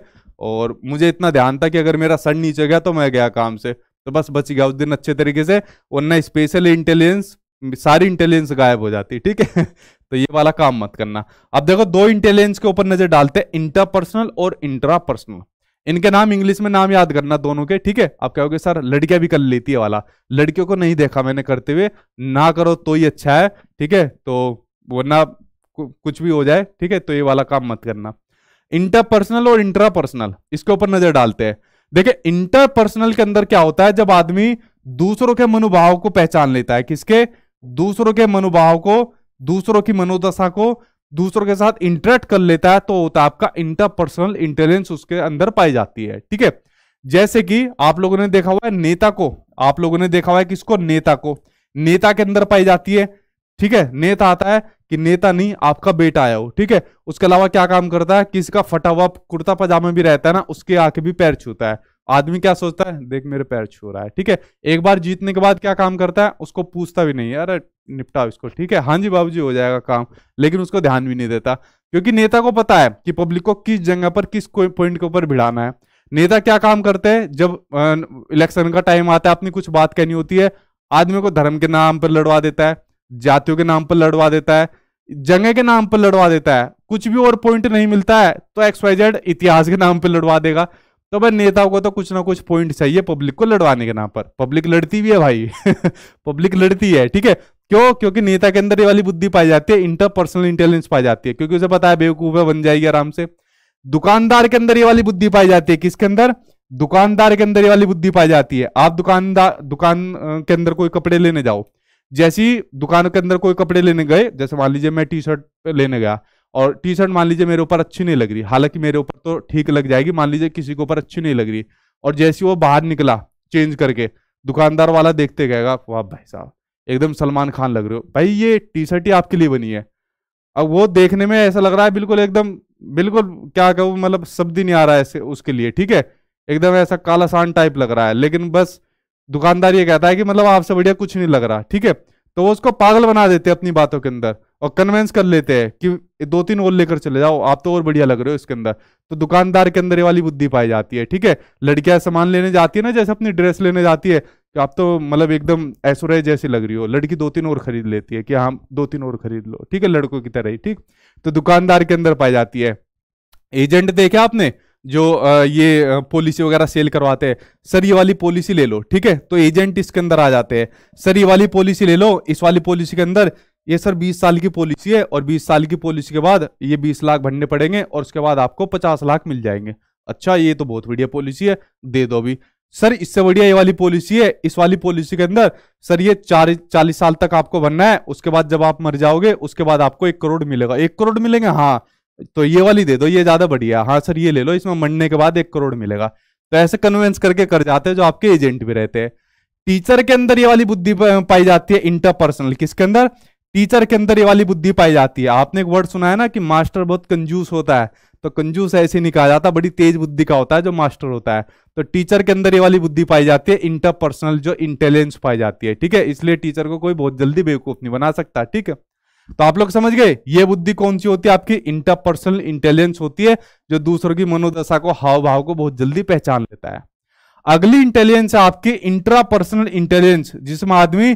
और मुझे इतना ध्यान था कि अगर मेरा सन नीचे गया तो मैं गया काम से तो बस बच गया उस दिन अच्छे तरीके से वरना स्पेशल इंटेलिजेंस सारी इंटेलिजेंस गायब हो जाती ठीक है तो ये वाला काम मत करना अब देखो दो इंटेलिजेंस के ऊपर नजर डालते हैं इंटरपर्सनल और इंट्रा पर्सनल इनके नाम इंग्लिश में नाम याद करना दोनों के ठीक है आप कहोगे सर लड़कियां भी कर लेती है वाला लड़कियों को नहीं देखा मैंने करते हुए ना करो तो ही अच्छा है ठीक है तो वरना कुछ भी हो जाए ठीक है तो ये वाला काम मत करना इंटरपर्सनल और इंट्रापर्सनल इसके ऊपर नजर डालते हैं देखिए इंटरपर्सनल के अंदर क्या होता है जब आदमी दूसरों के मनोभाव को पहचान लेता है किसके दूसरों के मनोभाव को दूसरों की मनोदशा को दूसरों के साथ इंटरेक्ट कर लेता है तो होता है आपका इंटरपर्सनल इंटेलिजेंस उसके अंदर पाई जाती है ठीक है जैसे कि आप लोगों ने देखा हुआ है नेता को आप लोगों ने देखा हुआ है किसको नेता को नेता के अंदर पाई जाती है ठीक है नेता आता है कि नेता नहीं आपका बेटा आया हो ठीक है उसके अलावा क्या काम करता है किसी का फटा हुआ कुर्ता पजामा भी रहता है ना उसके आके भी पैर छूता है आदमी क्या सोचता है देख मेरे पैर छू रहा है ठीक है एक बार जीतने के बाद क्या काम करता है उसको पूछता भी नहीं यार निपटा इसको ठीक है हाँ जी बाबू जी हो जाएगा काम लेकिन उसको ध्यान भी नहीं देता क्योंकि नेता को पता है कि पब्लिक को किस जगह पर किस पॉइंट के ऊपर भिड़ाना है नेता क्या काम करते हैं जब इलेक्शन का टाइम आता है अपनी कुछ बात कहनी होती है आदमी को धर्म के नाम पर लड़वा देता है जातियों के नाम पर लड़वा देता है जगह के नाम पर लड़वा देता है कुछ भी और पॉइंट नहीं मिलता है तो एक्स वाई जेड इतिहास के नाम पर लड़वा देगा तो भाई नेताओं को तो कुछ ना कुछ पॉइंट चाहिए पब्लिक को लड़वाने के नाम पर पब्लिक लड़ती भी है भाई पब्लिक लड़ती है ठीक है क्यों क्योंकि नेता के अंदर ये वाली बुद्धि पाई जाती है इंटरपर्सनल इंटेलिजेंस पाई जाती है क्योंकि उसे पता है बेवकूफ है बन जाएगी आराम से दुकानदार के अंदर ये वाली बुद्धि पाई जाती है किसके अंदर दुकानदार के अंदर ये वाली बुद्धि पाई जाती है आप दुकानदार दुकान के अंदर कोई कपड़े लेने जाओ जैसे ही दुकान के अंदर कोई कपड़े लेने गए जैसे मान लीजिए मैं टी शर्ट लेने गया और टी शर्ट मान लीजिए मेरे ऊपर अच्छी नहीं लग रही हालांकि मेरे ऊपर तो ठीक लग जाएगी मान लीजिए किसी के ऊपर अच्छी नहीं लग रही और जैसे वो बाहर निकला चेंज करके दुकानदार वाला देखते गएगा वाह भाई साहब एकदम सलमान खान लग रहे हो भाई ये टी शर्ट ही आपके लिए बनी है अब वो देखने में ऐसा लग रहा है बिल्कुल एकदम बिल्कुल क्या कहूँ मतलब शब्द ही नहीं आ रहा है उसके लिए ठीक है एकदम ऐसा काला सान टाइप लग रहा है लेकिन बस दुकानदार ये कहता है कि मतलब आपसे बढ़िया कुछ नहीं लग रहा ठीक है तो वो उसको पागल बना देते हैं अपनी बातों के अंदर और कन्वेंस कर लेते हैं कि दो तीन और लेकर चले जाओ आप तो और बढ़िया लग रहे हो इसके अंदर तो दुकानदार के अंदर ये वाली बुद्धि पाई जाती है ठीक है लड़कियां सामान लेने जाती है ना जैसे अपनी ड्रेस लेने जाती है कि तो आप तो मतलब एकदम ऐश्वर्य जैसी लग रही हो लड़की दो तीन और खरीद लेती है कि हाँ दो तीन और खरीद लो ठीक है लड़कों की तरह ही ठीक तो दुकानदार के अंदर पाई जाती है एजेंट देखे आपने जो ये पॉलिसी वगैरह सेल करवाते हैं सर ये वाली पॉलिसी ले लो ठीक है तो एजेंट इसके अंदर आ जाते हैं सर ये वाली पॉलिसी ले लो इस वाली पॉलिसी के अंदर ये सर 20 साल की पॉलिसी है और 20 साल की पॉलिसी के बाद ये 20 लाख भरने पड़ेंगे और उसके बाद आपको 50 लाख मिल जाएंगे अच्छा ये तो बहुत बढ़िया पॉलिसी है दे दो अभी सर इससे बढ़िया ये वाली पॉलिसी है इस वाली पॉलिसी के अंदर सर ये चार चालीस साल तक आपको भरना है उसके बाद जब आप मर जाओगे उसके बाद आपको एक करोड़ मिलेगा एक करोड़ मिलेंगे हाँ तो ये वाली दे दो ये ज्यादा बढ़िया हाँ सर ये ले लो इसमें मंडने के बाद एक करोड़ मिलेगा तो ऐसे कन्वेंस करके कर जाते हैं जो आपके एजेंट भी रहते हैं टीचर के अंदर ये वाली बुद्धि पाई जाती है इंटरपर्सनल किसके अंदर टीचर के अंदर ये वाली बुद्धि पाई जाती है आपने एक वर्ड सुना है ना कि मास्टर बहुत कंजूस होता है तो कंजूस ऐसे नहीं कहा जाता बड़ी तेज बुद्धि का होता है जो मास्टर होता है तो टीचर के अंदर ये वाली बुद्धि पाई जाती है इंटरपर्सनल जो इंटेलिजेंस पाई जाती है ठीक है इसलिए टीचर को कोई बहुत जल्दी बेवकूफ नहीं बना सकता ठीक है तो आप लोग समझ गए ये बुद्धि कौन सी होती है आपकी इंटरपर्सनल इंटेलिजेंस होती है जो दूसरों की मनोदशा को हाव भाव को बहुत जल्दी पहचान लेता है अगली इंटेलिजेंस है आपकी इंट्रापर्सनल इंटेलिजेंस जिसमें आदमी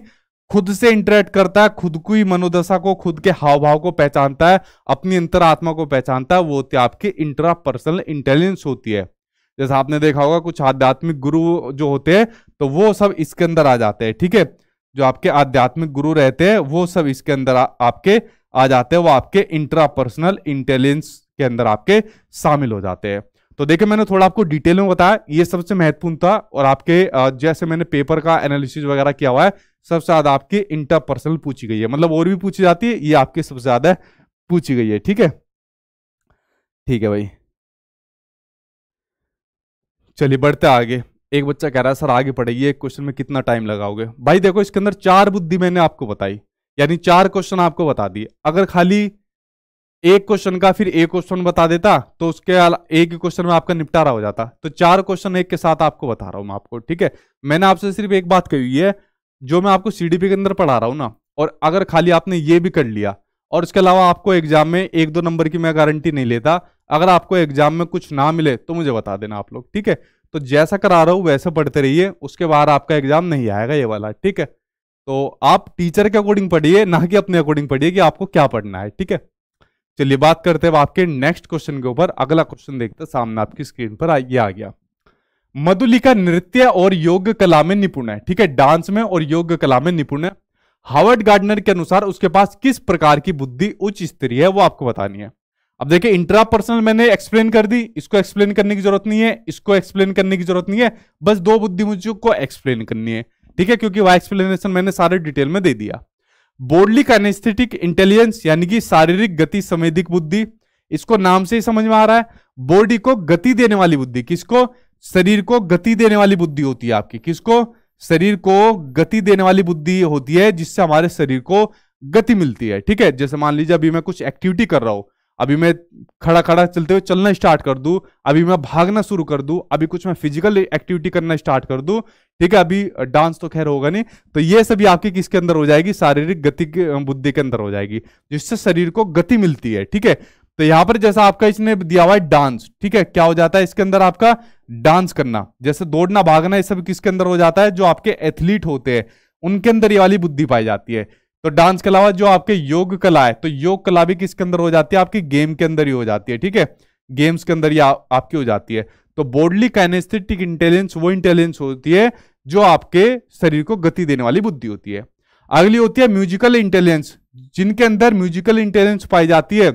खुद से इंटरेक्ट करता है खुद की मनोदशा को खुद के हाव भाव को पहचानता है अपनी अंतरात्मा को पहचानता है वो होती है आपकी इंट्रापर्सनल इंटेलिजेंस होती है जैसा आपने देखा होगा कुछ आध्यात्मिक गुरु जो होते हैं तो वो सब इसके अंदर आ जाते हैं ठीक है थीके? जो आपके आध्यात्मिक गुरु रहते हैं वो सब इसके अंदर आ, आपके आ जाते हैं वो आपके इंट्रापर्सनल इंटेलिजेंस के अंदर आपके शामिल हो जाते हैं तो देखिए मैंने थोड़ा आपको डिटेल में बताया ये सबसे महत्वपूर्ण था और आपके जैसे मैंने पेपर का एनालिसिस वगैरह किया हुआ है सबसे ज्यादा आपकी इंटरपर्सनल पूछी गई है मतलब और भी पूछी जाती है ये आपके सबसे ज्यादा पूछी गई है ठीक है ठीक है भाई चलिए बढ़ते आगे एक बच्चा कह रहा है सर आगे पढ़ेगी एक क्वेश्चन में कितना टाइम लगाओगे भाई देखो इसके अंदर चार बुद्धि मैंने आपको बताई यानी चार क्वेश्चन आपको बता दिए अगर खाली एक क्वेश्चन का फिर एक क्वेश्चन बता देता तो उसके एक ही क्वेश्चन में आपका निपटारा हो जाता तो चार क्वेश्चन एक के साथ आपको बता रहा हूं मैं आपको ठीक है मैंने आपसे सिर्फ एक बात कही है जो मैं आपको सीडीपी के अंदर पढ़ा रहा हूं ना और अगर खाली आपने ये भी कर लिया और इसके अलावा आपको एग्जाम में एक दो नंबर की मैं गारंटी नहीं लेता अगर आपको एग्जाम में कुछ ना मिले तो मुझे बता देना आप लोग ठीक है तो जैसा करा रहा हूँ वैसे पढ़ते रहिए उसके बाद आपका एग्जाम नहीं आएगा ये वाला ठीक है तो आप टीचर के अकॉर्डिंग पढ़िए ना कि अपने अकॉर्डिंग पढ़िए कि आपको क्या पढ़ना है ठीक है चलिए बात करते हैं आपके नेक्स्ट क्वेश्चन के ऊपर अगला क्वेश्चन देखते हैं सामने आपकी स्क्रीन पर ये आ गया मधुलिका नृत्य और योग कला में निपुण है ठीक है डांस में और योग कला में निपुण है हावर्ड गार्डनर के अनुसार उसके पास किस प्रकार की बुद्धि उच्च स्तरीय है वो आपको बतानी है अब देखिए इंट्रा पर्सनल मैंने एक्सप्लेन कर दी इसको एक्सप्लेन करने की जरूरत नहीं है इसको एक्सप्लेन करने की जरूरत नहीं है बस दो बुद्धि को एक्सप्लेन करनी है ठीक है क्योंकि वह एक्सप्लेनेशन मैंने सारे डिटेल में दे दिया बोर्डली कैनेस्थेटिक इंटेलिजेंस यानी कि शारीरिक गति संवेदिक बुद्धि इसको नाम से ही समझ में आ रहा है बॉडी को गति देने वाली बुद्धि किसको शरीर को गति देने वाली बुद्धि होती है आपकी किसको शरीर को गति देने वाली बुद्धि होती है जिससे हमारे शरीर को गति मिलती है ठीक है जैसे मान लीजिए अभी मैं कुछ एक्टिविटी कर रहा हूं अभी मैं खड़ा खड़ा चलते हुए चलना स्टार्ट कर दूं अभी मैं भागना शुरू कर दूं अभी कुछ मैं फिजिकल एक्टिविटी करना स्टार्ट कर दूं ठीक है अभी डांस तो खैर होगा नहीं तो ये सभी आपकी किसके अंदर हो जाएगी शारीरिक गति के बुद्धि के अंदर हो जाएगी जिससे शरीर को गति मिलती है ठीक है तो यहाँ पर जैसा आपका इसने दिया हुआ है डांस ठीक है क्या हो जाता है इसके अंदर आपका डांस करना जैसे दौड़ना भागना ये सब किसके अंदर हो जाता है जो आपके एथलीट होते हैं उनके अंदर ये वाली बुद्धि पाई जाती है तो डांस के अलावा जो आपके योग कला है तो योग कला भी किसके अंदर हो जाती है आपकी गेम के अंदर ही हो जाती है ठीक है गेम्स के अंदर ही आपकी हो जाती है तो बोर्डली काइनेस्थेटिक इंटेलिजेंस वो इंटेलिजेंस होती है जो आपके शरीर को गति देने वाली बुद्धि होती है अगली होती है म्यूजिकल इंटेलिजेंस जिनके अंदर म्यूजिकल इंटेलिजेंस पाई जाती है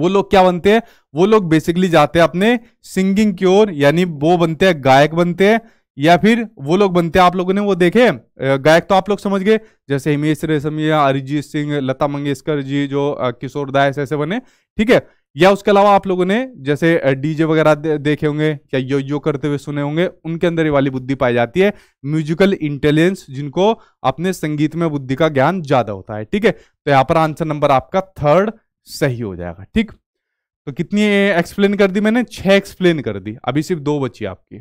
वो लोग क्या बनते हैं वो लोग बेसिकली जाते हैं अपने सिंगिंग की ओर यानी वो बनते हैं गायक बनते हैं या फिर वो लोग बनते हैं आप लोगों ने वो देखे गायक तो आप लोग समझ गए जैसे हिमेश रेशमिया अरिजीत सिंह लता मंगेशकर जी जो किशोर दास ऐसे बने ठीक है या उसके अलावा आप लोगों ने जैसे डीजे वगैरह देखे होंगे या यो यो करते हुए सुने होंगे उनके अंदर ये वाली बुद्धि पाई जाती है म्यूजिकल इंटेलिजेंस जिनको अपने संगीत में बुद्धि का ज्ञान ज्यादा होता है ठीक है तो यहाँ पर आंसर नंबर आपका थर्ड सही हो जाएगा ठीक तो कितनी एक्सप्लेन कर दी मैंने छह एक्सप्लेन कर दी अभी सिर्फ दो बची आपकी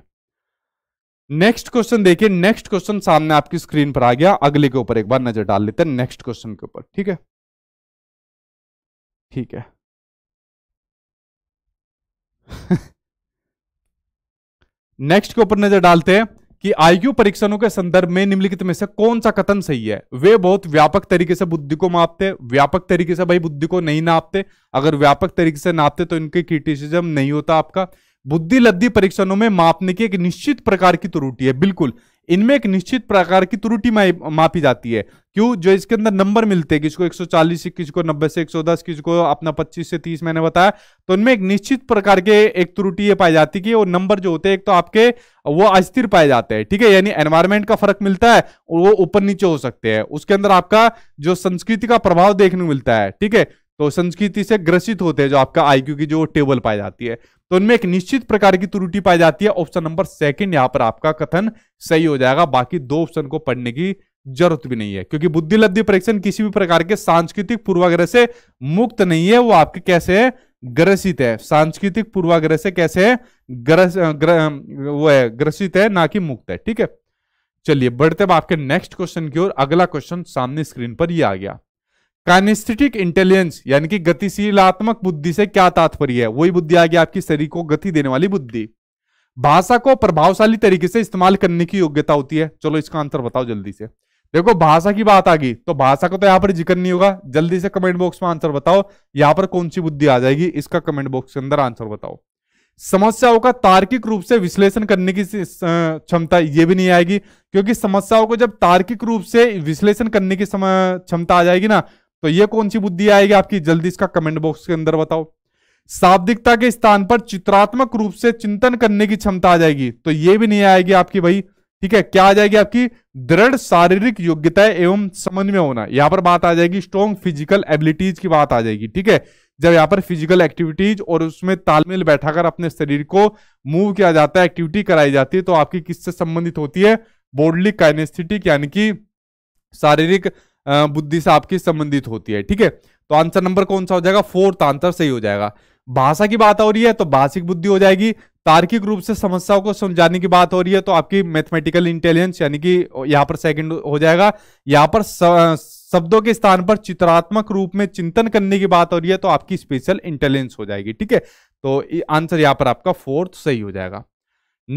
नेक्स्ट क्वेश्चन देखिए नेक्स्ट क्वेश्चन सामने आपकी स्क्रीन पर आ गया अगले के ऊपर एक बार नजर डाल लेते हैं नेक्स्ट क्वेश्चन के ऊपर ठीक है ठीक है नेक्स्ट के ऊपर नजर डालते हैं कि आईक्यू परीक्षणों के संदर्भ में निम्नलिखित में से कौन सा कथन सही है वे बहुत व्यापक तरीके से बुद्धि को मापते व्यापक तरीके से भाई बुद्धि को नहीं नापते अगर व्यापक तरीके से नापते तो इनके क्रिटिसिज्म नहीं होता आपका बुद्धि लब्धि परीक्षणों में मापने की एक निश्चित प्रकार की त्रुटि है बिल्कुल इनमें एक निश्चित प्रकार की त्रुटि मापी जाती है क्यों जो इसके अंदर नंबर मिलते हैं किसको 140 से किसी को 90 से 110 किसी को अपना 25 से 30 मैंने बताया तो इनमें एक निश्चित प्रकार के एक त्रुटि ये पाई जाती है कि वो नंबर जो होते हैं एक तो आपके वो अस्थिर पाए जाते हैं ठीक है यानी एनवायरमेंट का फर्क मिलता है वो ऊपर नीचे हो सकते हैं उसके अंदर आपका जो संस्कृति का प्रभाव देखने को मिलता है ठीक है तो संस्कृति से ग्रसित होते हैं जो आपका आईक्यू की जो टेबल पाई जाती है तो उनमें एक निश्चित प्रकार की त्रुटि पाई जाती है ऑप्शन नंबर सेकंड यहाँ पर आपका कथन सही हो जाएगा बाकी दो ऑप्शन को पढ़ने की जरूरत भी नहीं है क्योंकि बुद्धि लब्धि परीक्षण किसी भी प्रकार के सांस्कृतिक पूर्वाग्रह से मुक्त नहीं है वो आपके कैसे है ग्रसित है सांस्कृतिक पूर्वाग्रह से कैसे है ग्रस ग्र, वो है ग्रसित है ना कि मुक्त है ठीक है चलिए बढ़ते आपके नेक्स्ट क्वेश्चन की ओर अगला क्वेश्चन सामने स्क्रीन पर ये आ गया कानिस्थिटिक इंटेलिजेंस यानी कि गतिशीलात्मक बुद्धि से क्या तात्पर्य है वही बुद्धि आ गई आपकी शरीर को गति देने वाली बुद्धि भाषा को प्रभावशाली तरीके से इस्तेमाल करने की योग्यता होती है चलो इसका आंसर बताओ जल्दी से देखो भाषा की बात आ गई तो भाषा का तो यहाँ पर जिक्र नहीं होगा जल्दी से कमेंट बॉक्स में आंसर बताओ यहाँ पर कौन सी बुद्धि आ जाएगी इसका कमेंट बॉक्स के अंदर आंसर बताओ समस्याओं का तार्किक रूप से विश्लेषण करने की क्षमता ये भी नहीं आएगी क्योंकि समस्याओं को जब तार्किक रूप से विश्लेषण करने की क्षमता आ जाएगी ना तो ये कौन सी बुद्धि आएगी आपकी जल्दी इसका कमेंट बॉक्स के अंदर बताओ शाब्दिकता के स्थान पर चित्रात्मक रूप से चिंतन करने की क्षमता आ जाएगी तो ये भी नहीं आएगी आपकी भाई ठीक है क्या आ जाएगी आपकी दृढ़ शारीरिक योग्यता एवं समन्वय होना यहां पर बात आ जाएगी स्ट्रॉन्ग फिजिकल एबिलिटीज की बात आ जाएगी ठीक है जब यहाँ पर फिजिकल एक्टिविटीज और उसमें तालमेल बैठाकर अपने शरीर को मूव किया जाता है एक्टिविटी कराई जाती है तो आपकी किससे संबंधित होती है बोडली काइनेस्थिटिक यानी कि शारीरिक बुद्धि से आपकी संबंधित होती है ठीक है तो आंसर नंबर कौन सा हो जाएगा फोर्थ आंसर सही हो जाएगा भाषा की बात हो रही है तो भाषिक बुद्धि हो जाएगी तार्किक रूप से समस्याओं को समझाने की बात हो रही है तो आपकी मैथमेटिकल इंटेलिजेंस यानी कि यहाँ पर सेकंड हो जाएगा यहाँ पर शब्दों के स्थान पर चित्रात्मक रूप में चिंतन करने की बात हो रही है तो आपकी स्पेशल इंटेलिजेंस हो जाएगी ठीक है तो आंसर यहाँ पर आपका फोर्थ सही हो जाएगा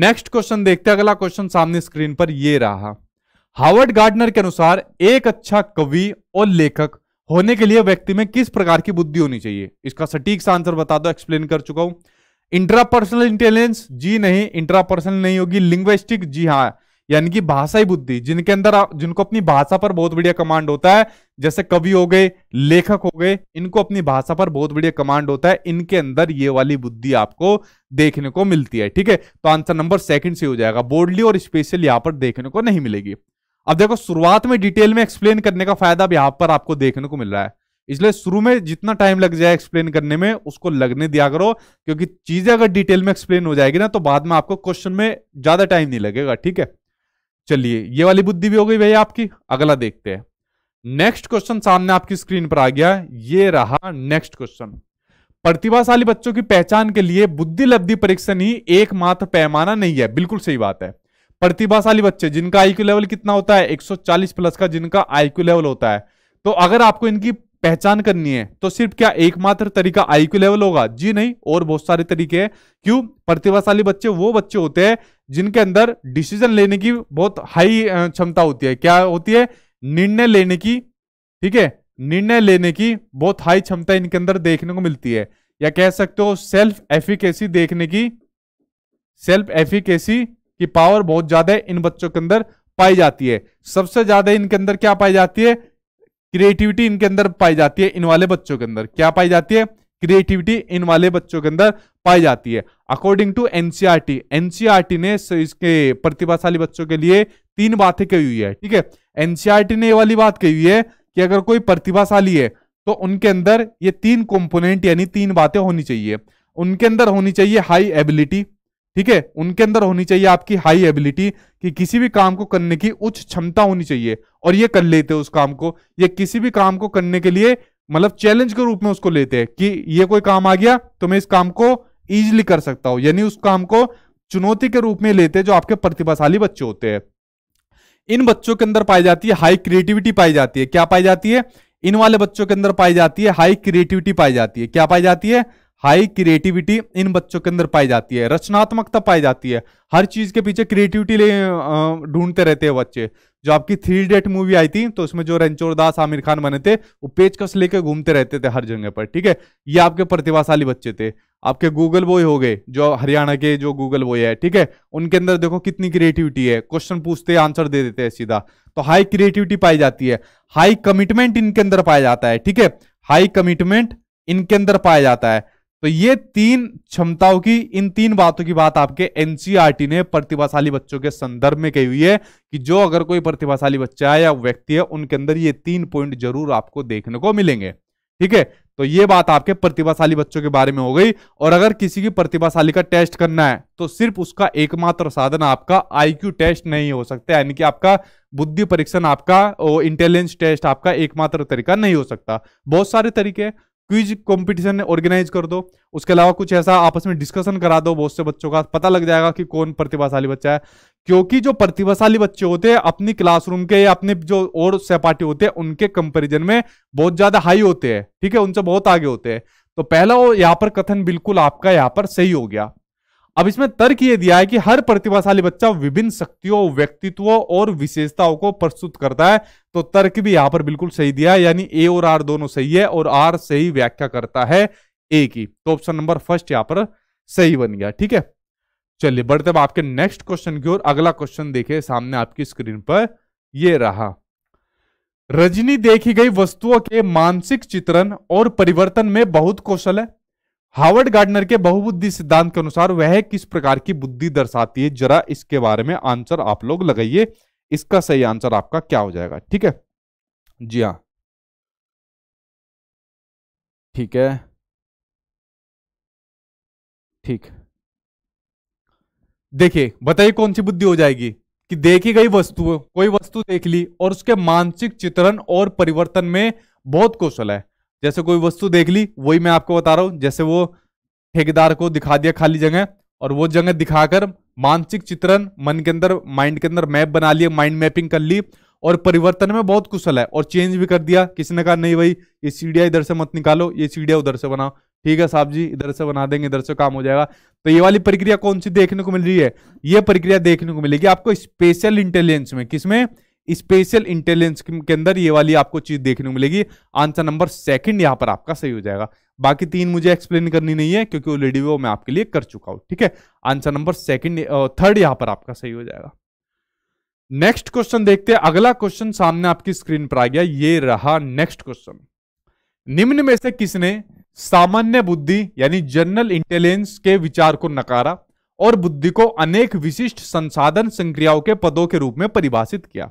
नेक्स्ट क्वेश्चन देखते हैं अगला क्वेश्चन सामने स्क्रीन पर यह रहा हावर्ड गार्डनर के अनुसार एक अच्छा कवि और लेखक होने के लिए व्यक्ति में किस प्रकार की बुद्धि होनी चाहिए इसका सटीक सा आंसर बता दो एक्सप्लेन कर चुका हूं इंट्रापर्सनल इंटेलिजेंस जी नहीं इंट्रापर्सनल नहीं होगी लिंग्विस्टिक जी हाँ यानी कि भाषाई बुद्धि जिनके अंदर जिनको अपनी भाषा पर बहुत बढ़िया कमांड होता है जैसे कवि हो गए लेखक हो गए इनको अपनी भाषा पर बहुत बढ़िया कमांड होता है इनके अंदर ये वाली बुद्धि आपको देखने को मिलती है ठीक है तो आंसर नंबर सेकंड से हो जाएगा बोर्डली और स्पेशल यहां पर देखने को नहीं मिलेगी अब देखो शुरुआत में डिटेल में एक्सप्लेन करने का फायदा भी यहां पर आपको देखने को मिल रहा है इसलिए शुरू में जितना टाइम लग जाए एक्सप्लेन करने में उसको लगने दिया करो क्योंकि चीजें अगर डिटेल में एक्सप्लेन हो जाएगी ना तो बाद में आपको क्वेश्चन में ज्यादा टाइम नहीं लगेगा ठीक है चलिए ये वाली बुद्धि भी हो गई भैया आपकी अगला देखते हैं नेक्स्ट क्वेश्चन सामने आपकी स्क्रीन पर आ गया ये रहा नेक्स्ट क्वेश्चन प्रतिभाशाली बच्चों की पहचान के लिए बुद्धि लब्धि परीक्षण ही एकमात्र पैमाना नहीं है बिल्कुल सही बात है प्रतिभाशाली बच्चे जिनका आईक्यू लेवल कितना होता है 140 प्लस का जिनका आईक्यू लेवल होता है तो अगर आपको इनकी पहचान करनी है तो सिर्फ क्या एकमात्र तरीका आईक्यू लेवल होगा जी नहीं और बहुत सारे तरीके हैं क्यों प्रतिभाशाली बच्चे वो बच्चे होते हैं जिनके अंदर डिसीजन लेने की बहुत हाई क्षमता होती है क्या होती है निर्णय लेने की ठीक है निर्णय लेने की बहुत हाई क्षमता इनके अंदर देखने को मिलती है या कह सकते हो सेल्फ एफिकेसी देखने की सेल्फ एफिकेसी की पावर बहुत ज्यादा इन बच्चों के अंदर पाई जाती है सबसे ज्यादा इनके अंदर क्या पाई जाती है क्रिएटिविटी इनके अंदर पाई जाती है इन वाले बच्चों के अंदर क्या पाई जाती है क्रिएटिविटी इन वाले बच्चों के अंदर पाई जाती है अकॉर्डिंग टू एनसीआरटी एनसीआरटी ने इसके प्रतिभाशाली बच्चों के लिए तीन बातें कही हुई है ठीक है एनसीआरटी e ने ये वाली बात कही हुई है कि अगर कोई प्रतिभाशाली है तो उनके अंदर ये तीन कॉम्पोनेंट यानी तीन बातें होनी चाहिए उनके अंदर होनी चाहिए हाई एबिलिटी ठीक है उनके अंदर होनी चाहिए आपकी हाई एबिलिटी कि किसी भी काम को करने की उच्च क्षमता होनी चाहिए और ये कर लेते हैं उस काम को ये किसी भी काम को करने के लिए मतलब चैलेंज के रूप में उसको लेते हैं कि ये कोई काम आ गया तो मैं इस काम को इजिली कर सकता हूं यानी उस काम को चुनौती के रूप में लेते हैं जो आपके प्रतिभाशाली बच्चे होते हैं इन बच्चों के अंदर पाई जाती है हाई क्रिएटिविटी पाई जाती है क्या पाई जाती है इन वाले बच्चों के अंदर पाई जाती है हाई क्रिएटिविटी पाई जाती है क्या पाई जाती है हाई क्रिएटिविटी इन बच्चों के अंदर पाई जाती है रचनात्मकता पाई जाती है हर चीज के पीछे क्रिएटिविटी ढूंढते रहते हैं बच्चे जो आपकी थ्री इडियट मूवी आई थी तो उसमें जो रणचोर दास आमिर खान बने थे वो पेचकस लेके घूमते रहते थे हर जगह पर ठीक है ये आपके प्रतिभाशाली बच्चे थे आपके गूगल बॉय हो गए जो हरियाणा के जो गूगल बॉय है ठीक है उनके अंदर देखो कितनी क्रिएटिविटी है क्वेश्चन पूछते आंसर दे देते हैं सीधा तो हाई क्रिएटिविटी पाई जाती है हाई कमिटमेंट इनके अंदर पाया जाता है ठीक है हाई कमिटमेंट इनके अंदर पाया जाता है तो ये तीन क्षमताओं की इन तीन बातों की बात आपके एनसीईआरटी e ने प्रतिभाशाली बच्चों के संदर्भ में कही हुई है कि जो अगर कोई प्रतिभाशाली बच्चा है या व्यक्ति है उनके अंदर ये तीन पॉइंट जरूर आपको देखने को मिलेंगे ठीक है तो ये बात आपके प्रतिभाशाली बच्चों के बारे में हो गई और अगर किसी की प्रतिभाशाली का टेस्ट करना है तो सिर्फ उसका एकमात्र साधन आपका आईक्यू टेस्ट नहीं हो सकता यानी कि आपका बुद्धि परीक्षण आपका इंटेलिजेंस टेस्ट आपका एकमात्र तरीका नहीं हो सकता बहुत सारे तरीके क्विज कंपटीशन ऑर्गेनाइज कर दो उसके अलावा कुछ ऐसा आपस में डिस्कशन करा दो बहुत से बच्चों का पता लग जाएगा कि कौन प्रतिभाशाली बच्चा है क्योंकि जो प्रतिभाशाली बच्चे होते हैं अपनी क्लासरूम के या अपने जो और सहपाठी होते हैं उनके कंपेरिजन में बहुत ज्यादा हाई होते हैं ठीक है उनसे बहुत आगे होते हैं तो पहला वो यहाँ पर कथन बिल्कुल आपका यहाँ पर सही हो गया अब इसमें तर्क ये दिया है कि हर प्रतिभाशाली बच्चा विभिन्न शक्तियों व्यक्तित्वों और विशेषताओं को प्रस्तुत करता है तो तर्क भी यहां पर बिल्कुल सही दिया है यानी ए और आर दोनों सही है और आर सही व्याख्या करता है ए की तो ऑप्शन नंबर फर्स्ट यहां पर सही बन गया ठीक है चलिए बढ़ते अब आपके नेक्स्ट क्वेश्चन की ओर अगला क्वेश्चन देखिए सामने आपकी स्क्रीन पर यह रहा रजनी देखी गई वस्तुओं के मानसिक चित्रण और परिवर्तन में बहुत कौशल है हार्वर्ड गार्डनर के बहुबुद्धि सिद्धांत के अनुसार वह किस प्रकार की बुद्धि दर्शाती है जरा इसके बारे में आंसर आप लोग लगाइए इसका सही आंसर आपका क्या हो जाएगा ठीक है जी हाँ ठीक है ठीक देखिए बताइए कौन सी बुद्धि हो जाएगी कि देखी गई वस्तु कोई वस्तु देख ली और उसके मानसिक चित्रण और परिवर्तन में बहुत कौशल है जैसे कोई वस्तु देख ली वही मैं आपको बता रहा हूँ जैसे वो ठेकेदार को दिखा दिया खाली जगह और वो जगह दिखाकर मानसिक चित्रण मन के अंदर माइंड के अंदर मैप बना लिया माइंड मैपिंग कर ली और परिवर्तन में बहुत कुशल है और चेंज भी कर दिया किसी ने कहा नहीं भाई ये सीढ़िया इधर से मत निकालो ये सीढ़िया उधर से बनाओ ठीक है साहब जी इधर से बना देंगे इधर से काम हो जाएगा तो ये वाली प्रक्रिया कौन सी देखने को मिल रही है ये प्रक्रिया देखने को मिलेगी आपको स्पेशल इंटेलिजेंस में किसमें स्पेशल इंटेलिजेंस के अंदर ये वाली आपको चीज देखने को मिलेगी आंसर नंबर सेकंड यहां पर आपका सही हो जाएगा बाकी तीन मुझे एक्सप्लेन करनी नहीं है क्योंकि ऑलरेडी वो मैं आपके लिए कर चुका हूं ठीक है आंसर नंबर सेकंड थर्ड यहां पर आपका सही हो जाएगा नेक्स्ट क्वेश्चन देखते हैं अगला क्वेश्चन सामने आपकी स्क्रीन पर आ गया ये रहा नेक्स्ट क्वेश्चन निम्न में से किसने सामान्य बुद्धि यानी जनरल इंटेलिजेंस के विचार को नकारा और बुद्धि को अनेक विशिष्ट संसाधन संक्रियाओं के पदों के रूप में परिभाषित किया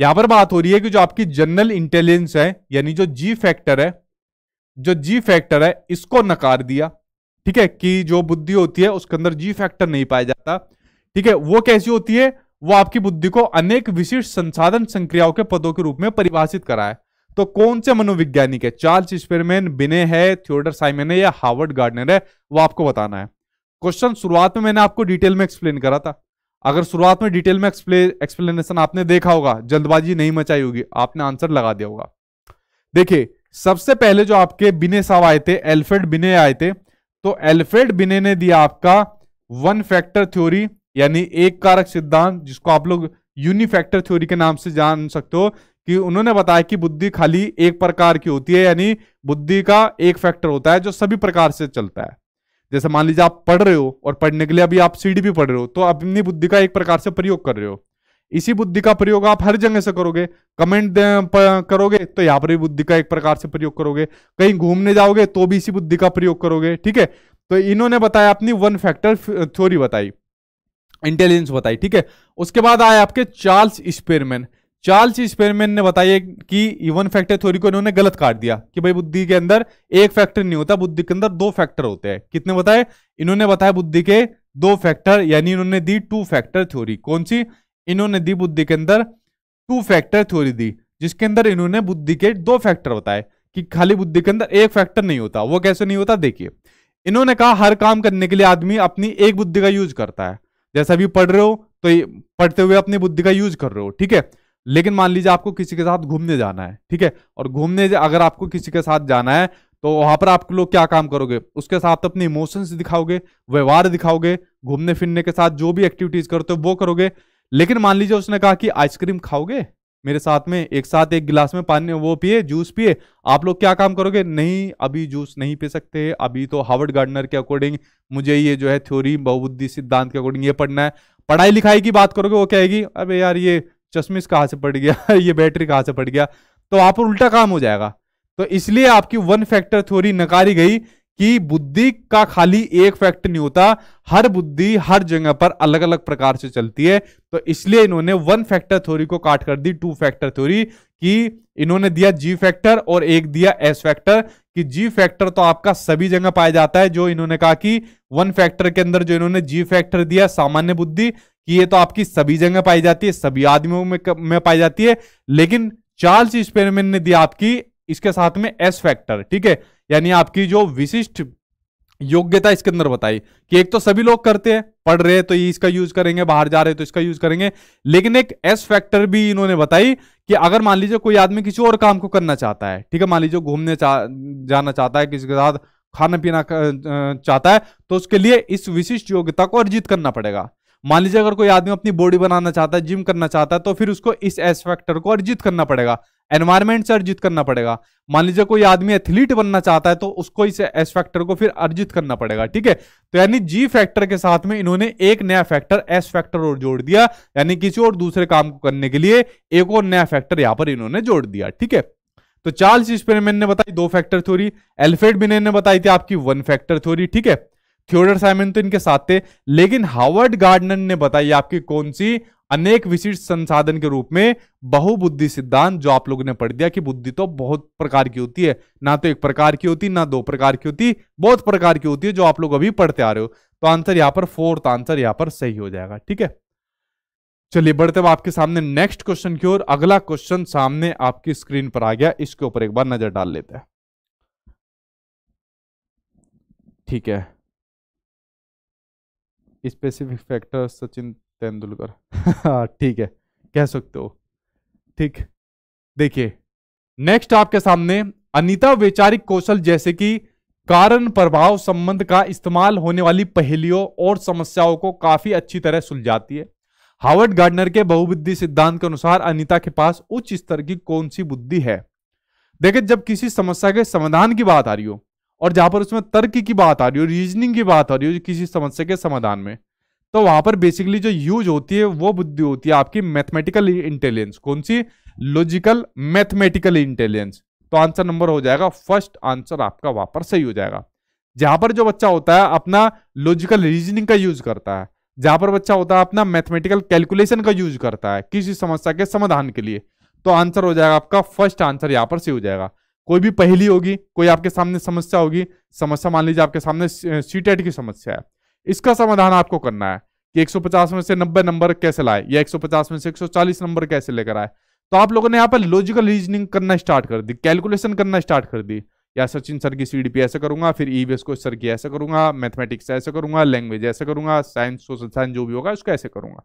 यहां पर बात हो रही है कि जो आपकी जनरल इंटेलिजेंस है यानी जो जी फैक्टर है जो जी फैक्टर है इसको नकार दिया ठीक है कि जो बुद्धि होती है उसके अंदर जी फैक्टर नहीं पाया जाता ठीक है वो कैसी होती है वो आपकी बुद्धि को अनेक विशिष्ट संसाधन संक्रियाओं के पदों के रूप में परिभाषित करा है तो कौन से मनोवैज्ञानिक है चार्ल्स स्पेरमैन बिने है थियोडर साइमन है या हार्वर्ड गार्डनर है वो आपको बताना है क्वेश्चन शुरुआत में मैंने आपको डिटेल में एक्सप्लेन करा था अगर शुरुआत में डिटेल में एक्सप्लेनेशन आपने देखा होगा जल्दबाजी नहीं मचाई होगी आपने आंसर लगा दिया होगा देखिए सबसे पहले जो आपके बिने साहब आए थे एल्फ्रेड बिने आए थे तो एल्फ्रेड बिने ने दिया आपका वन फैक्टर थ्योरी यानी एक कारक सिद्धांत जिसको आप लोग यूनिफैक्टर थ्योरी के नाम से जान सकते हो कि उन्होंने बताया कि बुद्धि खाली एक प्रकार की होती है यानी बुद्धि का एक फैक्टर होता है जो सभी प्रकार से चलता है जैसे मान लीजिए आप पढ़ रहे हो और पढ़ने के लिए अभी आप सीडी भी पढ़ रहे हो तो अपनी बुद्धि का एक प्रकार से प्रयोग कर रहे हो इसी बुद्धि का प्रयोग आप हर जगह से करोगे कमेंट करोगे तो यहाँ पर भी बुद्धि का एक प्रकार से प्रयोग करोगे कहीं घूमने जाओगे तो भी इसी बुद्धि का प्रयोग करोगे ठीक है तो इन्होंने बताया अपनी वन फैक्टर थ्योरी बताई इंटेलिजेंस बताई ठीक है उसके बाद आए आपके चार्ल्स स्पेरमैन चार्ल्स एक्सपेरिमेंट ने बताया कि इवन फैक्टर थ्योरी को इन्होंने गलत काट दिया कि भाई बुद्धि के अंदर एक फैक्टर नहीं होता बुद्धि के अंदर दो फैक्टर होते हैं कितने बताए इन्होंने बताया बुद्धि के दो फैक्टर यानी इन्होंने दी टू फैक्टर थ्योरी कौन सी इन्होंने दी बुद्धि के अंदर टू फैक्टर थ्योरी दी जिसके अंदर इन्होंने बुद्धि के दो फैक्टर बताए कि खाली बुद्धि के अंदर एक फैक्टर नहीं होता वो कैसे नहीं होता देखिए इन्होंने कहा हर काम करने के लिए आदमी अपनी एक बुद्धि का यूज करता है जैसा भी पढ़ रहे हो तो पढ़ते हुए अपनी बुद्धि का यूज कर रहे हो ठीक है लेकिन मान लीजिए आपको किसी के साथ घूमने जाना है ठीक है और घूमने अगर आपको किसी के साथ जाना है तो वहां पर आप लोग क्या काम करोगे उसके साथ अपने इमोशंस दिखाओगे व्यवहार दिखाओगे घूमने फिरने के साथ जो भी एक्टिविटीज करते हो वो करोगे लेकिन मान लीजिए उसने कहा कि आइसक्रीम खाओगे मेरे साथ में एक साथ एक गिलास में पानी वो पिए जूस पिए आप लोग क्या काम करोगे नहीं अभी जूस नहीं पी सकते अभी तो हार्वर्ड गार्डनर के अकॉर्डिंग मुझे ये जो है थ्योरी बहुबुद्धि सिद्धांत के अकॉर्डिंग ये पढ़ना है पढ़ाई लिखाई की बात करोगे वो कहेगी अबे यार ये चश्मिश कहाँ से पड़ गया ये बैटरी कहाँ से पड़ गया तो आप पर उल्टा काम हो जाएगा तो इसलिए आपकी वन फैक्टर थ्योरी नकारी गई कि बुद्धि का खाली एक फैक्टर नहीं होता हर बुद्धि हर जगह पर अलग अलग प्रकार से चलती है तो इसलिए इन्होंने वन फैक्टर थ्योरी को काट कर दी टू फैक्टर थ्योरी कि इन्होंने दिया जी फैक्टर और एक दिया एस फैक्टर कि जी फैक्टर तो आपका सभी जगह पाया जाता है जो इन्होंने कहा कि वन फैक्टर के अंदर जो इन्होंने जी फैक्टर दिया सामान्य बुद्धि कि ये तो आपकी सभी जगह पाई जाती है सभी आदमियों में, में पाई जाती है लेकिन चार्ल्स एक्सपेरिमेंट ने दिया आपकी इसके साथ में एस फैक्टर ठीक है यानी आपकी जो विशिष्ट योग्यता इसके अंदर बताई कि एक तो सभी लोग करते हैं पढ़ रहे हैं तो ये इसका यूज करेंगे बाहर जा रहे हैं तो इसका यूज करेंगे लेकिन एक एस फैक्टर भी इन्होंने बताई कि अगर मान लीजिए कोई आदमी किसी और काम को करना चाहता है ठीक है मान लीजिए घूमने चा, जाना चाहता है किसी के साथ खाना पीना चाहता है तो उसके लिए इस विशिष्ट योग्यता को अर्जित करना पड़ेगा मान लीजिए अगर कोई आदमी अपनी बॉडी बनाना चाहता है जिम करना चाहता है तो फिर उसको इस एस फैक्टर को अर्जित करना पड़ेगा एनवायरमेंट से अर्जित करना पड़ेगा मान लीजिए कोई आदमी एथलीट बनना चाहता है तो उसको इस एस फैक्टर को फिर अर्जित करना पड़ेगा ठीक है तो यानी जी फैक्टर के साथ में इन्होंने एक नया फैक्टर एस फैक्टर और जोड़ दिया यानी किसी और दूसरे काम को करने के लिए एक और नया फैक्टर यहां पर इन्होंने जोड़ दिया ठीक है तो चार्ल्स स्पेरमैन ने बताई दो फैक्टर थ्योरी एल्फेड बिने ने बताई थी आपकी वन फैक्टर थ्योरी ठीक है थियोडर साइमन तो इनके साथ थे लेकिन हावर्ड गार्डनर ने बताई आपकी कौन सी अनेक विशिष्ट संसाधन के रूप में बहुबुद्धि सिद्धांत जो आप लोगों ने पढ़ दिया कि बुद्धि तो बहुत प्रकार की होती है ना तो एक प्रकार की होती ना दो प्रकार की होती बहुत प्रकार की होती है जो आप लोग अभी पढ़ते आ रहे हो तो आंसर यहां पर फोर्थ आंसर यहां पर सही हो जाएगा ठीक है चलिए बढ़ते हुए आपके सामने नेक्स्ट क्वेश्चन की ओर अगला क्वेश्चन सामने आपकी स्क्रीन पर आ गया इसके ऊपर एक बार नजर डाल लेते हैं ठीक है स्पेसिफिक फैक्टर सचिन तेंदुलकर हाँ, ठीक है कह सकते हो ठीक देखिए नेक्स्ट आपके सामने अनिता वैचारिक कौशल जैसे कि कारण प्रभाव संबंध का इस्तेमाल होने वाली पहेलियों और समस्याओं को काफी अच्छी तरह सुलझाती है हार्वर्ड गार्डनर के बहुबुद्धि सिद्धांत के अनुसार अनिता के पास उच्च स्तर की कौन सी बुद्धि है देखिए जब किसी समस्या के समाधान की बात आ रही हो और जहां पर उसमें तर्क की बात आ रही हो रीजनिंग की बात आ रही हो किसी समस्या के समाधान में तो वहां पर बेसिकली जो यूज होती है वो बुद्धि होती है आपकी मैथमेटिकल इंटेलिजेंस कौन सी लॉजिकल मैथमेटिकल इंटेलिजेंस तो आंसर नंबर हो जाएगा फर्स्ट आंसर आपका वहां पर सही हो जाएगा जहां पर जो बच्चा होता है अपना लॉजिकल रीजनिंग का यूज करता है जहां पर बच्चा होता है अपना मैथमेटिकल कैलकुलेशन का यूज करता है किसी समस्या के समाधान के लिए तो आंसर हो जाएगा आपका फर्स्ट आंसर यहां पर सही हो जाएगा कोई भी पहली होगी कोई आपके सामने समस्या होगी समस्या मान लीजिए आपके सामने सीटेट की समस्या है इसका समाधान आपको करना है कि 150 में से 90 नंबर कैसे लाए या 150 में से 140 नंबर कैसे लेकर आए तो आप लोगों ने यहाँ पर लॉजिकल रीजनिंग करना स्टार्ट कर दी कैलकुलेशन करना स्टार्ट कर दी या सचिन सर की सी ऐसे करूंगा फिर ई e बी को सर की ऐसे करूंगा मैथमेटिक्स ऐसे करूंगा लैंग्वेज ऐसे करूंगा साइंस सोशल साइंस जो भी होगा उसको ऐसे करूंगा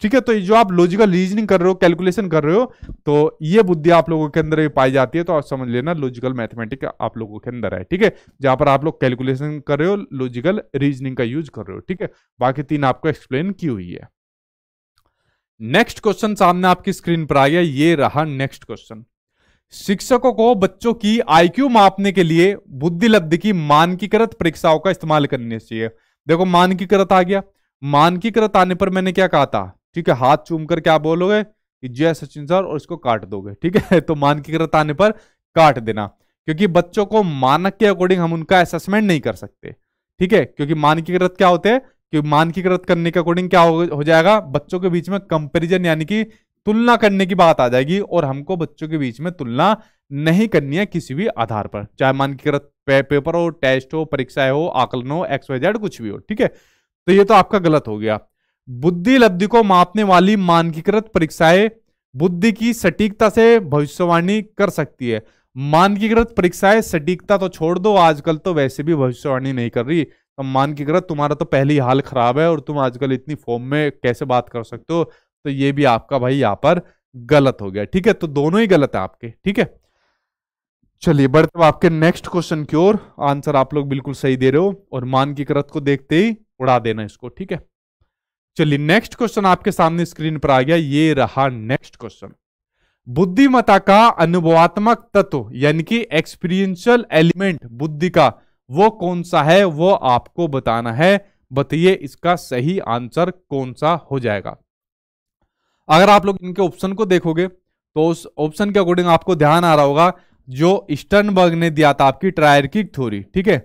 ठीक है तो जो आप लॉजिकल रीजनिंग कर रहे हो कैलकुलेशन कर रहे हो तो ये बुद्धि आप लोगों के अंदर पाई जाती है तो आप समझ लेना लॉजिकल मैथमेटिक आप लोगों के अंदर है ठीक है जहां पर आप लोग कैलकुलेशन कर रहे हो लॉजिकल रीजनिंग का यूज कर रहे हो ठीक है बाकी तीन आपको एक्सप्लेन की हुई है नेक्स्ट क्वेश्चन सामने आपकी स्क्रीन पर आ गया ये रहा नेक्स्ट क्वेश्चन शिक्षकों को बच्चों की आईक्यू मापने के लिए बुद्धि लब्धि की मानकीकृत परीक्षाओं का इस्तेमाल करने चाहिए देखो मानकीकृत आ गया मानकीकृत आने पर मैंने क्या कहा था ठीक है हाथ चूम कर क्या बोलोगे कि जय सचिन सर और इसको काट दोगे ठीक है तो मानकीकृत आने पर काट देना क्योंकि बच्चों को मानक के अकॉर्डिंग हम उनका असेसमेंट नहीं कर सकते ठीक है क्योंकि मानकीकृत क्या होते हैं कि मानकीकृत करने के अकॉर्डिंग क्या हो जाएगा बच्चों के बीच में कंपेरिजन यानी कि तुलना करने की बात आ जाएगी और हमको बच्चों के बीच में तुलना नहीं करनी है किसी भी आधार पर चाहे मानकीकृत पे, पेपर हो टेस्ट हो परीक्षा हो आकलन हो एक्स वाई जेड कुछ भी हो ठीक है तो ये तो आपका गलत हो गया बुद्धि लब्धि को मापने वाली मानकीकृत परीक्षाएं बुद्धि की सटीकता से भविष्यवाणी कर सकती है मानकीकृत परीक्षाएं सटीकता तो छोड़ दो आजकल तो वैसे भी भविष्यवाणी नहीं कर रही तो मानकीकृत तुम्हारा तो पहले ही हाल खराब है और तुम आजकल इतनी फॉर्म में कैसे बात कर सकते हो तो ये भी आपका भाई यहाँ पर गलत हो गया ठीक है तो दोनों ही गलत है आपके ठीक है चलिए बढ़ते आपके नेक्स्ट क्वेश्चन की ओर आंसर आप लोग बिल्कुल सही दे रहे हो और मानकीकृत को देखते ही उड़ा देना इसको ठीक है चलिए नेक्स्ट क्वेश्चन आपके सामने स्क्रीन पर आ गया ये रहा नेक्स्ट क्वेश्चन बुद्धिमता का अनुभवात्मक तत्व यानी कि एक्सपीरियंशियल एलिमेंट बुद्धि का वो कौन सा है वो आपको बताना है बताइए इसका सही आंसर कौन सा हो जाएगा अगर आप लोग इनके ऑप्शन को देखोगे तो उस ऑप्शन के अकॉर्डिंग आपको ध्यान आ रहा होगा जो स्टर्नबर्ग ने दिया था आपकी ट्रायरकिक थ्योरी ठीक है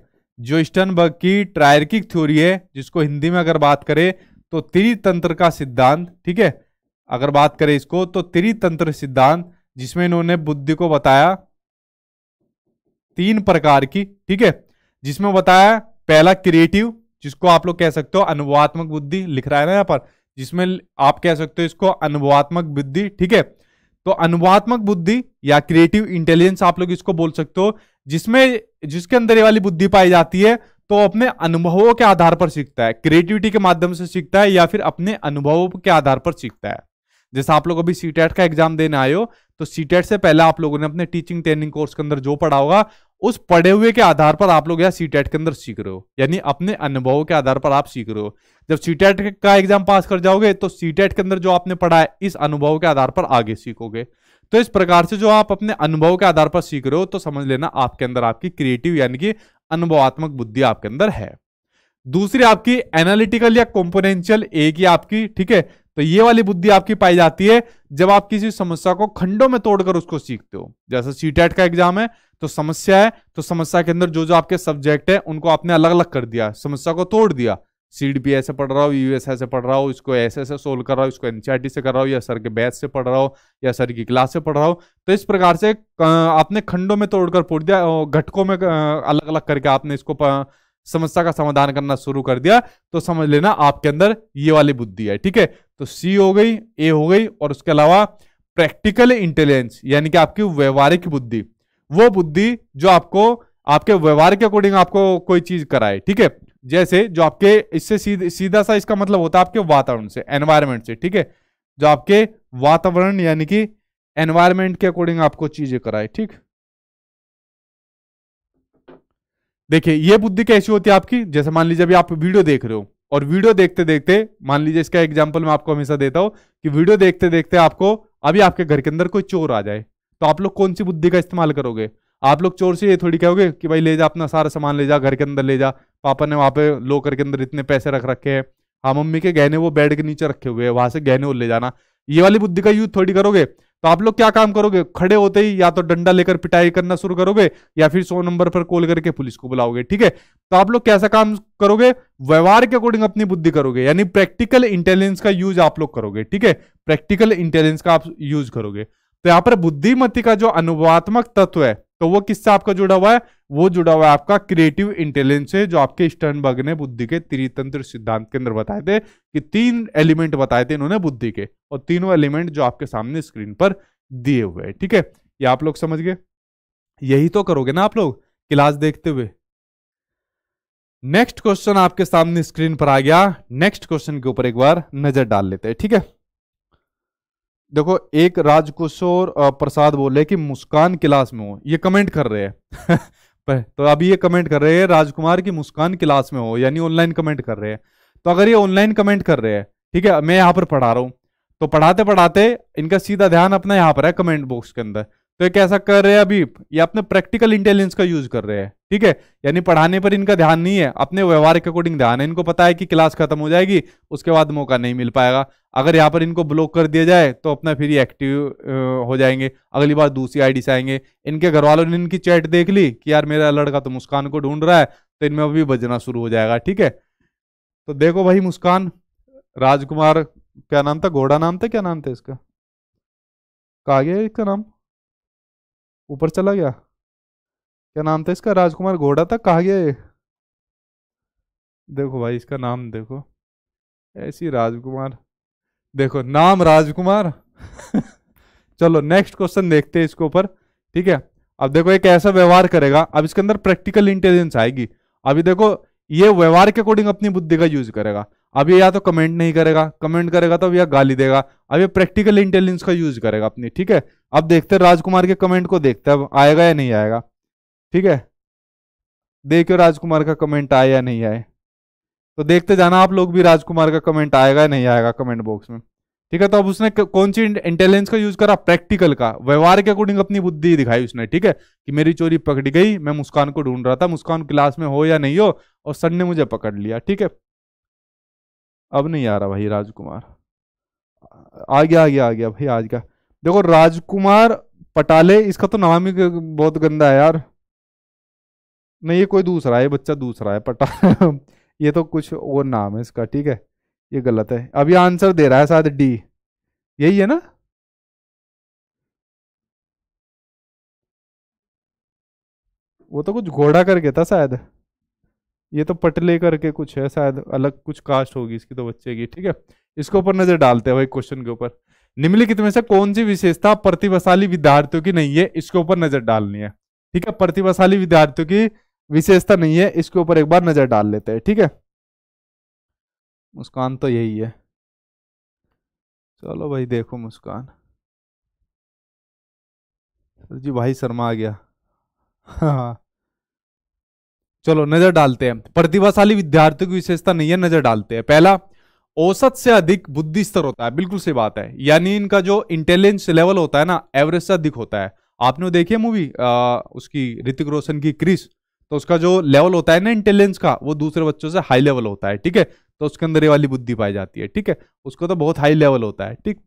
जो स्टर्नबर्ग की ट्रायरकिक थ्योरी है जिसको हिंदी में अगर बात करें तो त्रितंत्र का सिद्धांत ठीक है अगर बात करें इसको तो त्रितंत्र सिद्धांत जिसमें इन्होंने बुद्धि को बताया तीन प्रकार की ठीक है जिसमें बताया पहला क्रिएटिव जिसको आप लोग कह सकते हो अनुभवात्मक बुद्धि लिख रहा है ना यहाँ पर जिसमें आप कह सकते हो इसको अनुभवात्मक बुद्धि ठीक है तो अनुभवात्मक बुद्धि या क्रिएटिव इंटेलिजेंस आप लोग इसको बोल सकते हो जिसमें जिसके अंदर ये वाली बुद्धि पाई जाती है तो अपने अनुभवों के आधार पर सीखता है क्रिएटिविटी के माध्यम से सीखता है या फिर अपने अनुभवों के आधार पर सीखता है जैसे आप लोग अभी सी e का एग्जाम देने आए हो तो सी e से पहले आप लोगों ने अपने टीचिंग ट्रेनिंग कोर्स के अंदर जो पढ़ा होगा उस पढ़े हुए के आधार पर आप लोग यहाँ सी e के अंदर सीख रहे हो यानी अपने अनुभवों के आधार पर आप सीख रहे हो जब सी का एग्जाम पास कर जाओगे तो सी के अंदर जो आपने पढ़ा है इस अनुभव के आधार पर आगे सीखोगे तो इस प्रकार से जो आप अपने अनुभव के आधार पर सीख रहे हो तो समझ लेना आपके अंदर आपकी क्रिएटिव यानी कि अनुभवात्मक बुद्धि आपके अंदर है दूसरी आपकी एनालिटिकल या कॉम्पोनेंशियल एक ही आपकी ठीक है तो ये वाली बुद्धि आपकी पाई जाती है जब आप किसी समस्या को खंडों में तोड़कर उसको सीखते हो जैसे सी का एग्जाम है तो समस्या है तो समस्या के अंदर जो जो आपके सब्जेक्ट है उनको आपने अलग अलग कर दिया समस्या को तोड़ दिया सीड भी ऐसे पढ़ रहा हो यूएसआई से पढ़ रहा हो इसको ऐसे ऐसे सोल्व कर रहा हो इसको एन e से कर रहा हो या सर के बैच से पढ़ रहा हो या सर की क्लास से पढ़ रहा हो तो इस प्रकार से आपने खंडों में तोड़कर पूछ दिया घटकों में अलग अलग करके आपने इसको समस्या का समाधान करना शुरू कर दिया तो समझ लेना आपके अंदर ये वाली बुद्धि है ठीक है तो सी हो गई ए हो गई और उसके अलावा प्रैक्टिकल इंटेलिजेंस यानी कि आपकी व्यवहारिक बुद्धि वो बुद्धि जो आपको आपके व्यवहार के अकॉर्डिंग आपको कोई चीज कराए ठीक है जैसे जो आपके इससे सीध, सीधा सा इसका मतलब होता है आपके वातावरण से एनवायरमेंट से ठीक है जो आपके वातावरण यानी कि एनवायरमेंट के अकॉर्डिंग आपको चीजें कराए ठीक देखिए ये बुद्धि कैसी होती है आपकी जैसे मान लीजिए अभी आप वीडियो देख रहे हो और वीडियो देखते देखते मान लीजिए इसका एग्जाम्पल मैं आपको हमेशा देता हूं कि वीडियो देखते देखते आपको अभी आपके घर के अंदर कोई चोर आ जाए तो आप लोग कौन सी बुद्धि का इस्तेमाल करोगे आप लोग चोर से ये थोड़ी कहोगे कि भाई ले जा अपना सारा सामान ले जा घर के अंदर ले जा पापा ने वहाँ पे लोकर के अंदर इतने पैसे रख रखे हैं हाँ मम्मी के गहने वो बेड के नीचे रखे हुए हैं वहां से गहने वो ले जाना ये वाली बुद्धि का यूज थोड़ी करोगे तो आप लोग क्या काम करोगे खड़े होते ही या तो डंडा लेकर पिटाई करना शुरू करोगे या फिर सौ नंबर पर कॉल करके पुलिस को बुलाओगे ठीक है तो आप लोग कैसा काम करोगे व्यवहार के अकॉर्डिंग अपनी बुद्धि करोगे यानी प्रैक्टिकल इंटेलिजेंस का यूज आप लोग करोगे ठीक है प्रैक्टिकल इंटेलिजेंस का आप यूज करोगे तो यहाँ पर बुद्धिमती का जो अनुवात्मक तत्व है तो वो किससे आपका जुड़ा हुआ है वो जुड़ा हुआ है आपका क्रिएटिव इंटेलिजेंस से जो आपके स्टर्नबर्ग ने बुद्धि के त्रितंत्र सिद्धांत के अंदर बताए थे कि तीन एलिमेंट बताए थे इन्होंने बुद्धि के और तीनों एलिमेंट जो आपके सामने स्क्रीन पर दिए हुए हैं ठीक है ये आप लोग समझ गए यही तो करोगे ना आप लोग क्लास देखते हुए नेक्स्ट क्वेश्चन आपके सामने स्क्रीन पर आ गया नेक्स्ट क्वेश्चन के ऊपर एक बार नजर डाल लेते हैं ठीक है देखो एक राजकुशोर प्रसाद बोले कि मुस्कान क्लास में हो ये कमेंट कर रहे हैं तो अभी ये कमेंट कर रहे हैं राजकुमार की मुस्कान क्लास में हो यानी ऑनलाइन कमेंट कर रहे हैं तो अगर ये ऑनलाइन कमेंट कर रहे हैं ठीक है मैं यहाँ पर पढ़ा रहा हूँ तो पढ़ाते पढ़ाते इनका सीधा ध्यान अपना यहाँ पर है कमेंट बॉक्स के अंदर तो ये कैसा कर रहे हैं अभी ये अपने प्रैक्टिकल इंटेलिजेंस का यूज कर रहे हैं ठीक है यानी पढ़ाने पर इनका ध्यान नहीं है अपने व्यवहार के अकॉर्डिंग ध्यान है इनको पता है कि क्लास खत्म हो जाएगी उसके बाद मौका नहीं मिल पाएगा अगर यहाँ पर इनको ब्लॉक कर दिया जाए तो अपना फिर एक्टिव हो जाएंगे अगली बार दूसरी आई से आएंगे इनके घर वालों ने इनकी चैट देख ली कि यार मेरा लड़का तो मुस्कान को ढूंढ रहा है तो इनमें अभी बजना शुरू हो जाएगा ठीक है तो देखो भाई मुस्कान राजकुमार क्या नाम था घोड़ा नाम था क्या नाम था इसका कहा गया इसका नाम ऊपर चला गया क्या नाम था इसका राजकुमार घोड़ा था कहा गया ये देखो भाई इसका नाम देखो ऐसी राजकुमार देखो नाम राजकुमार चलो नेक्स्ट क्वेश्चन देखते हैं इसके ऊपर ठीक है अब देखो एक ऐसा व्यवहार करेगा अब इसके अंदर प्रैक्टिकल इंटेलिजेंस आएगी अभी देखो ये व्यवहार के अकॉर्डिंग अपनी बुद्धि का यूज करेगा अब ये या तो कमेंट नहीं करेगा कमेंट करेगा तो या गाली देगा अब ये प्रैक्टिकल इंटेलिजेंस का यूज करेगा अपनी ठीक है अब देखते हैं राजकुमार के कमेंट को देखते हैं अब आएगा या नहीं आएगा ठीक है देखियो राजकुमार का कमेंट आए या नहीं आए तो देखते जाना आप लोग भी राजकुमार का कमेंट आएगा या नहीं आएगा कमेंट बॉक्स में ठीक है तो अब उसने कौन सी इंटेलिजेंस का यूज करा प्रैक्टिकल का व्यवहार के अकॉर्डिंग अपनी बुद्धि दिखाई उसने ठीक है कि मेरी चोरी पकड़ी गई मैं मुस्कान को ढूंढ रहा था मुस्कान क्लास में हो या नहीं हो और सर ने मुझे पकड़ लिया ठीक है अब नहीं आ रहा भाई राजकुमार आ गया आ गया आ गया भाई आज का देखो राजकुमार पटाले इसका तो नाम ही बहुत गंदा है यार नहीं ये कोई दूसरा है ये बच्चा दूसरा है पटा ये तो कुछ और नाम है इसका ठीक है ये गलत है अब ये आंसर दे रहा है शायद डी यही है ना वो तो कुछ घोड़ा करके था शायद ये तो पटले करके कुछ है शायद अलग कुछ कास्ट होगी इसकी तो बच्चे की ठीक है इसके ऊपर नजर डालते हैं भाई क्वेश्चन के ऊपर निम्नलिखित में से कौन सी विशेषता प्रतिभाशाली विद्यार्थियों की नहीं है इसके ऊपर नजर डालनी है ठीक है प्रतिभाशाली विद्यार्थियों की विशेषता नहीं है इसके ऊपर एक बार नजर डाल लेते हैं ठीक है मुस्कान तो यही है चलो भाई देखो मुस्कान सर जी भाई शर्मा आ गया हाँ, हाँ। चलो नजर डालते हैं प्रतिभाशाली विद्यार्थियों की विशेषता नहीं है नजर डालते हैं पहला औसत से अधिक बुद्धि स्तर होता है बिल्कुल सही बात है यानी इनका जो इंटेलिजेंस लेवल होता है ना एवरेज से अधिक होता है आपने देखी है मूवी उसकी ऋतिक रोशन की क्रिस तो उसका जो लेवल होता है ना इंटेलिजेंस का वो दूसरे बच्चों से हाई लेवल होता है ठीक है तो उसके अंदर ये वाली बुद्धि पाई जाती है ठीक है उसको तो बहुत हाई लेवल होता है ठीक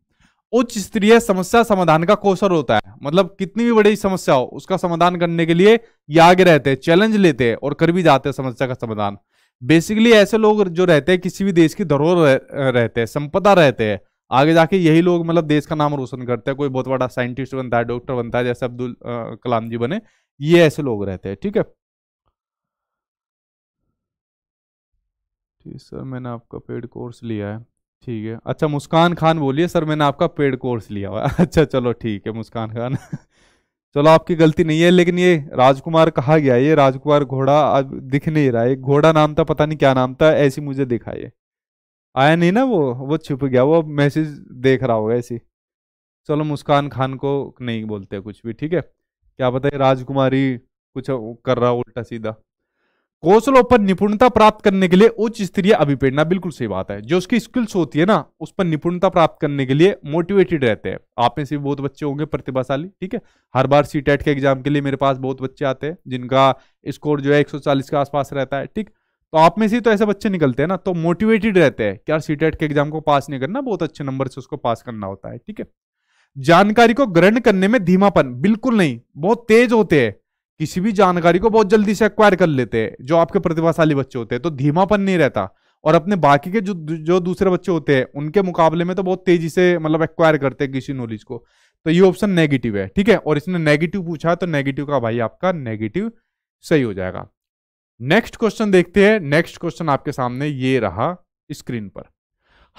उच्च स्तरीय समस्या समाधान का कौशल होता है मतलब कितनी भी बड़ी समस्या हो उसका समाधान करने के लिए ये आगे रहते हैं चैलेंज लेते हैं और कर भी जाते हैं समस्या का समाधान बेसिकली ऐसे लोग जो रहते हैं किसी भी देश की धरोहर रहते हैं संपदा रहते हैं आगे जाके यही लोग मतलब देश का नाम रोशन करते हैं कोई बहुत बड़ा साइंटिस्ट बनता है डॉक्टर बनता है जैसे अब्दुल कलाम जी बने ये ऐसे लोग रहते हैं ठीक है ठीक सर मैंने आपका पेड कोर्स लिया है ठीक है अच्छा मुस्कान खान बोलिए सर मैंने आपका पेड कोर्स लिया हुआ अच्छा चलो ठीक है मुस्कान खान चलो आपकी गलती नहीं है लेकिन ये राजकुमार कहा गया ये राजकुमार घोड़ा अब दिख नहीं रहा है घोड़ा नाम था पता नहीं क्या नाम था ऐसी मुझे दिखा ये आया नहीं ना वो वो छुप गया वो मैसेज देख रहा होगा ऐसी चलो मुस्कान खान को नहीं बोलते कुछ भी ठीक है क्या पता है राजकुमारी कुछ कर रहा उल्टा सीधा कौशलों पर निपुणता प्राप्त करने के लिए उच्च स्तरीय अभिप्रेरणा बिल्कुल सही बात है जो उसकी स्किल्स होती है ना उस पर निपुणता प्राप्त करने के लिए मोटिवेटेड रहते हैं आप में से बहुत बच्चे होंगे प्रतिभाशाली ठीक है हर बार सी e के एग्जाम के लिए मेरे पास बहुत बच्चे आते हैं जिनका स्कोर जो है एक के आसपास रहता है ठीक तो आप में से तो ऐसे बच्चे निकलते हैं ना तो मोटिवेटेड रहते हैं कि यार सी e के एग्जाम को पास नहीं करना बहुत अच्छे नंबर से उसको पास करना होता है ठीक है जानकारी को ग्रहण करने में धीमापन बिल्कुल नहीं बहुत तेज होते हैं किसी भी जानकारी को बहुत जल्दी से एक्वायर कर लेते हैं जो आपके प्रतिभाशाली बच्चे होते हैं तो धीमापन नहीं रहता और अपने बाकी के जो जो दूसरे बच्चे होते हैं उनके मुकाबले में तो बहुत तेजी से मतलब एक्वायर करते हैं किसी नॉलेज को तो ये ऑप्शन नेगेटिव है ठीक है और इसने नेगेटिव पूछा तो नेगेटिव का भाई आपका नेगेटिव सही हो जाएगा नेक्स्ट क्वेश्चन देखते हैं नेक्स्ट क्वेश्चन आपके सामने ये रहा स्क्रीन पर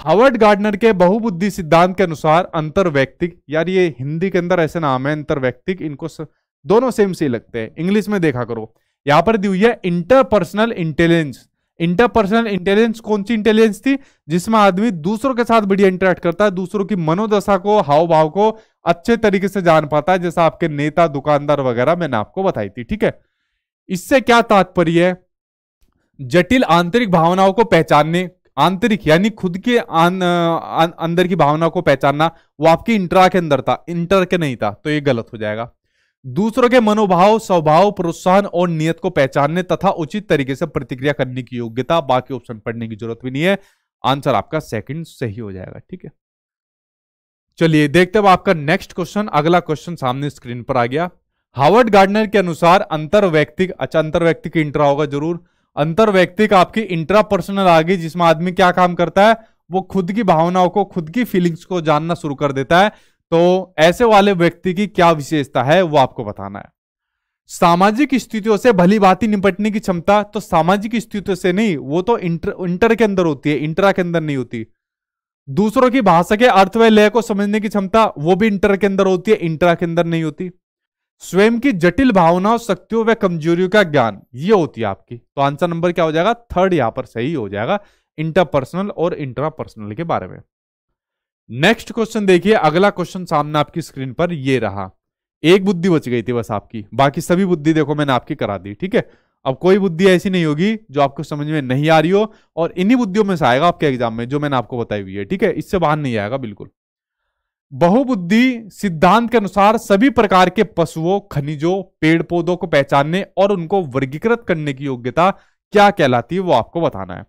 हावर्ड गार्डनर के बहुबुद्धि सिद्धांत के अनुसार अंतर्वैक्तिक यार ये हिंदी के अंदर ऐसे नाम है अंतर्वैक्तिक इनको स... दोनों सेम से लगते हैं इंग्लिश में देखा करो यहां पर दी हुई है इंटरपर्सनल इंटेलिजेंस इंटरपर्सनल इंटेलिजेंस कौन सी इंटेलिजेंस थी जिसमें आदमी दूसरों के साथ बढ़िया इंटरेक्ट करता है दूसरों की मनोदशा को हाव भाव को अच्छे तरीके से जान पाता है जैसा आपके नेता दुकानदार वगैरह मैंने आपको बताई थी ठीक है इससे क्या तात्पर्य है जटिल आंतरिक भावनाओं को पहचानने आंतरिक यानी खुद के आन, आ, अंदर की भावना को पहचानना वो आपके इंटरा के अंदर था इंटर के नहीं था तो ये गलत हो जाएगा दूसरों के मनोभाव स्वभाव प्रोत्साहन और नियत को पहचानने तथा उचित तरीके से प्रतिक्रिया करने की योग्यता बाकी ऑप्शन पढ़ने की जरूरत भी नहीं है आंसर आपका सेकंड सही हो जाएगा ठीक है चलिए देखते हैं आपका नेक्स्ट क्वेश्चन अगला क्वेश्चन सामने स्क्रीन पर आ गया हार्वर्ड गार्डनर के अनुसार व्यक्तिक अच्छा अंतर्वैयक्तिक इंट्रा होगा जरूर व्यक्तिक आपकी इंट्रा पर्सनल आ गई जिसमें आदमी क्या काम करता है वो खुद की भावनाओं को खुद की फीलिंग्स को जानना शुरू कर देता है तो ऐसे वाले व्यक्ति की क्या विशेषता है वो आपको बताना है सामाजिक स्थितियों से भली भांति निपटने की क्षमता तो सामाजिक स्थितियों से नहीं वो तो इंटर इंटर के अंदर होती है इंटरा के अंदर नहीं होती दूसरों की भाषा के अर्थ व लय को समझने की क्षमता वो भी इंटर के अंदर होती है इंटरा के अंदर नहीं होती स्वयं की जटिल भावनाओं शक्तियों व कमजोरियों का ज्ञान ये होती है आपकी तो आंसर नंबर क्या हो जाएगा थर्ड यहां पर सही हो जाएगा इंटरपर्सनल और इंट्रापर्सनल के बारे में नेक्स्ट क्वेश्चन देखिए अगला क्वेश्चन सामने आपकी स्क्रीन पर ये रहा एक बुद्धि बच गई थी बस आपकी बाकी सभी बुद्धि देखो मैंने आपकी करा दी ठीक है अब कोई बुद्धि ऐसी नहीं होगी जो आपको समझ में नहीं आ रही हो और इन्हीं बुद्धियों में से आएगा आपके एग्जाम में जो मैंने आपको बताई हुई है ठीक है इससे बाहर नहीं आएगा बिल्कुल बहुबुद्धि सिद्धांत के अनुसार सभी प्रकार के पशुओं खनिजों पेड़ पौधों को पहचानने और उनको वर्गीकृत करने की योग्यता क्या कहलाती है वो आपको बताना है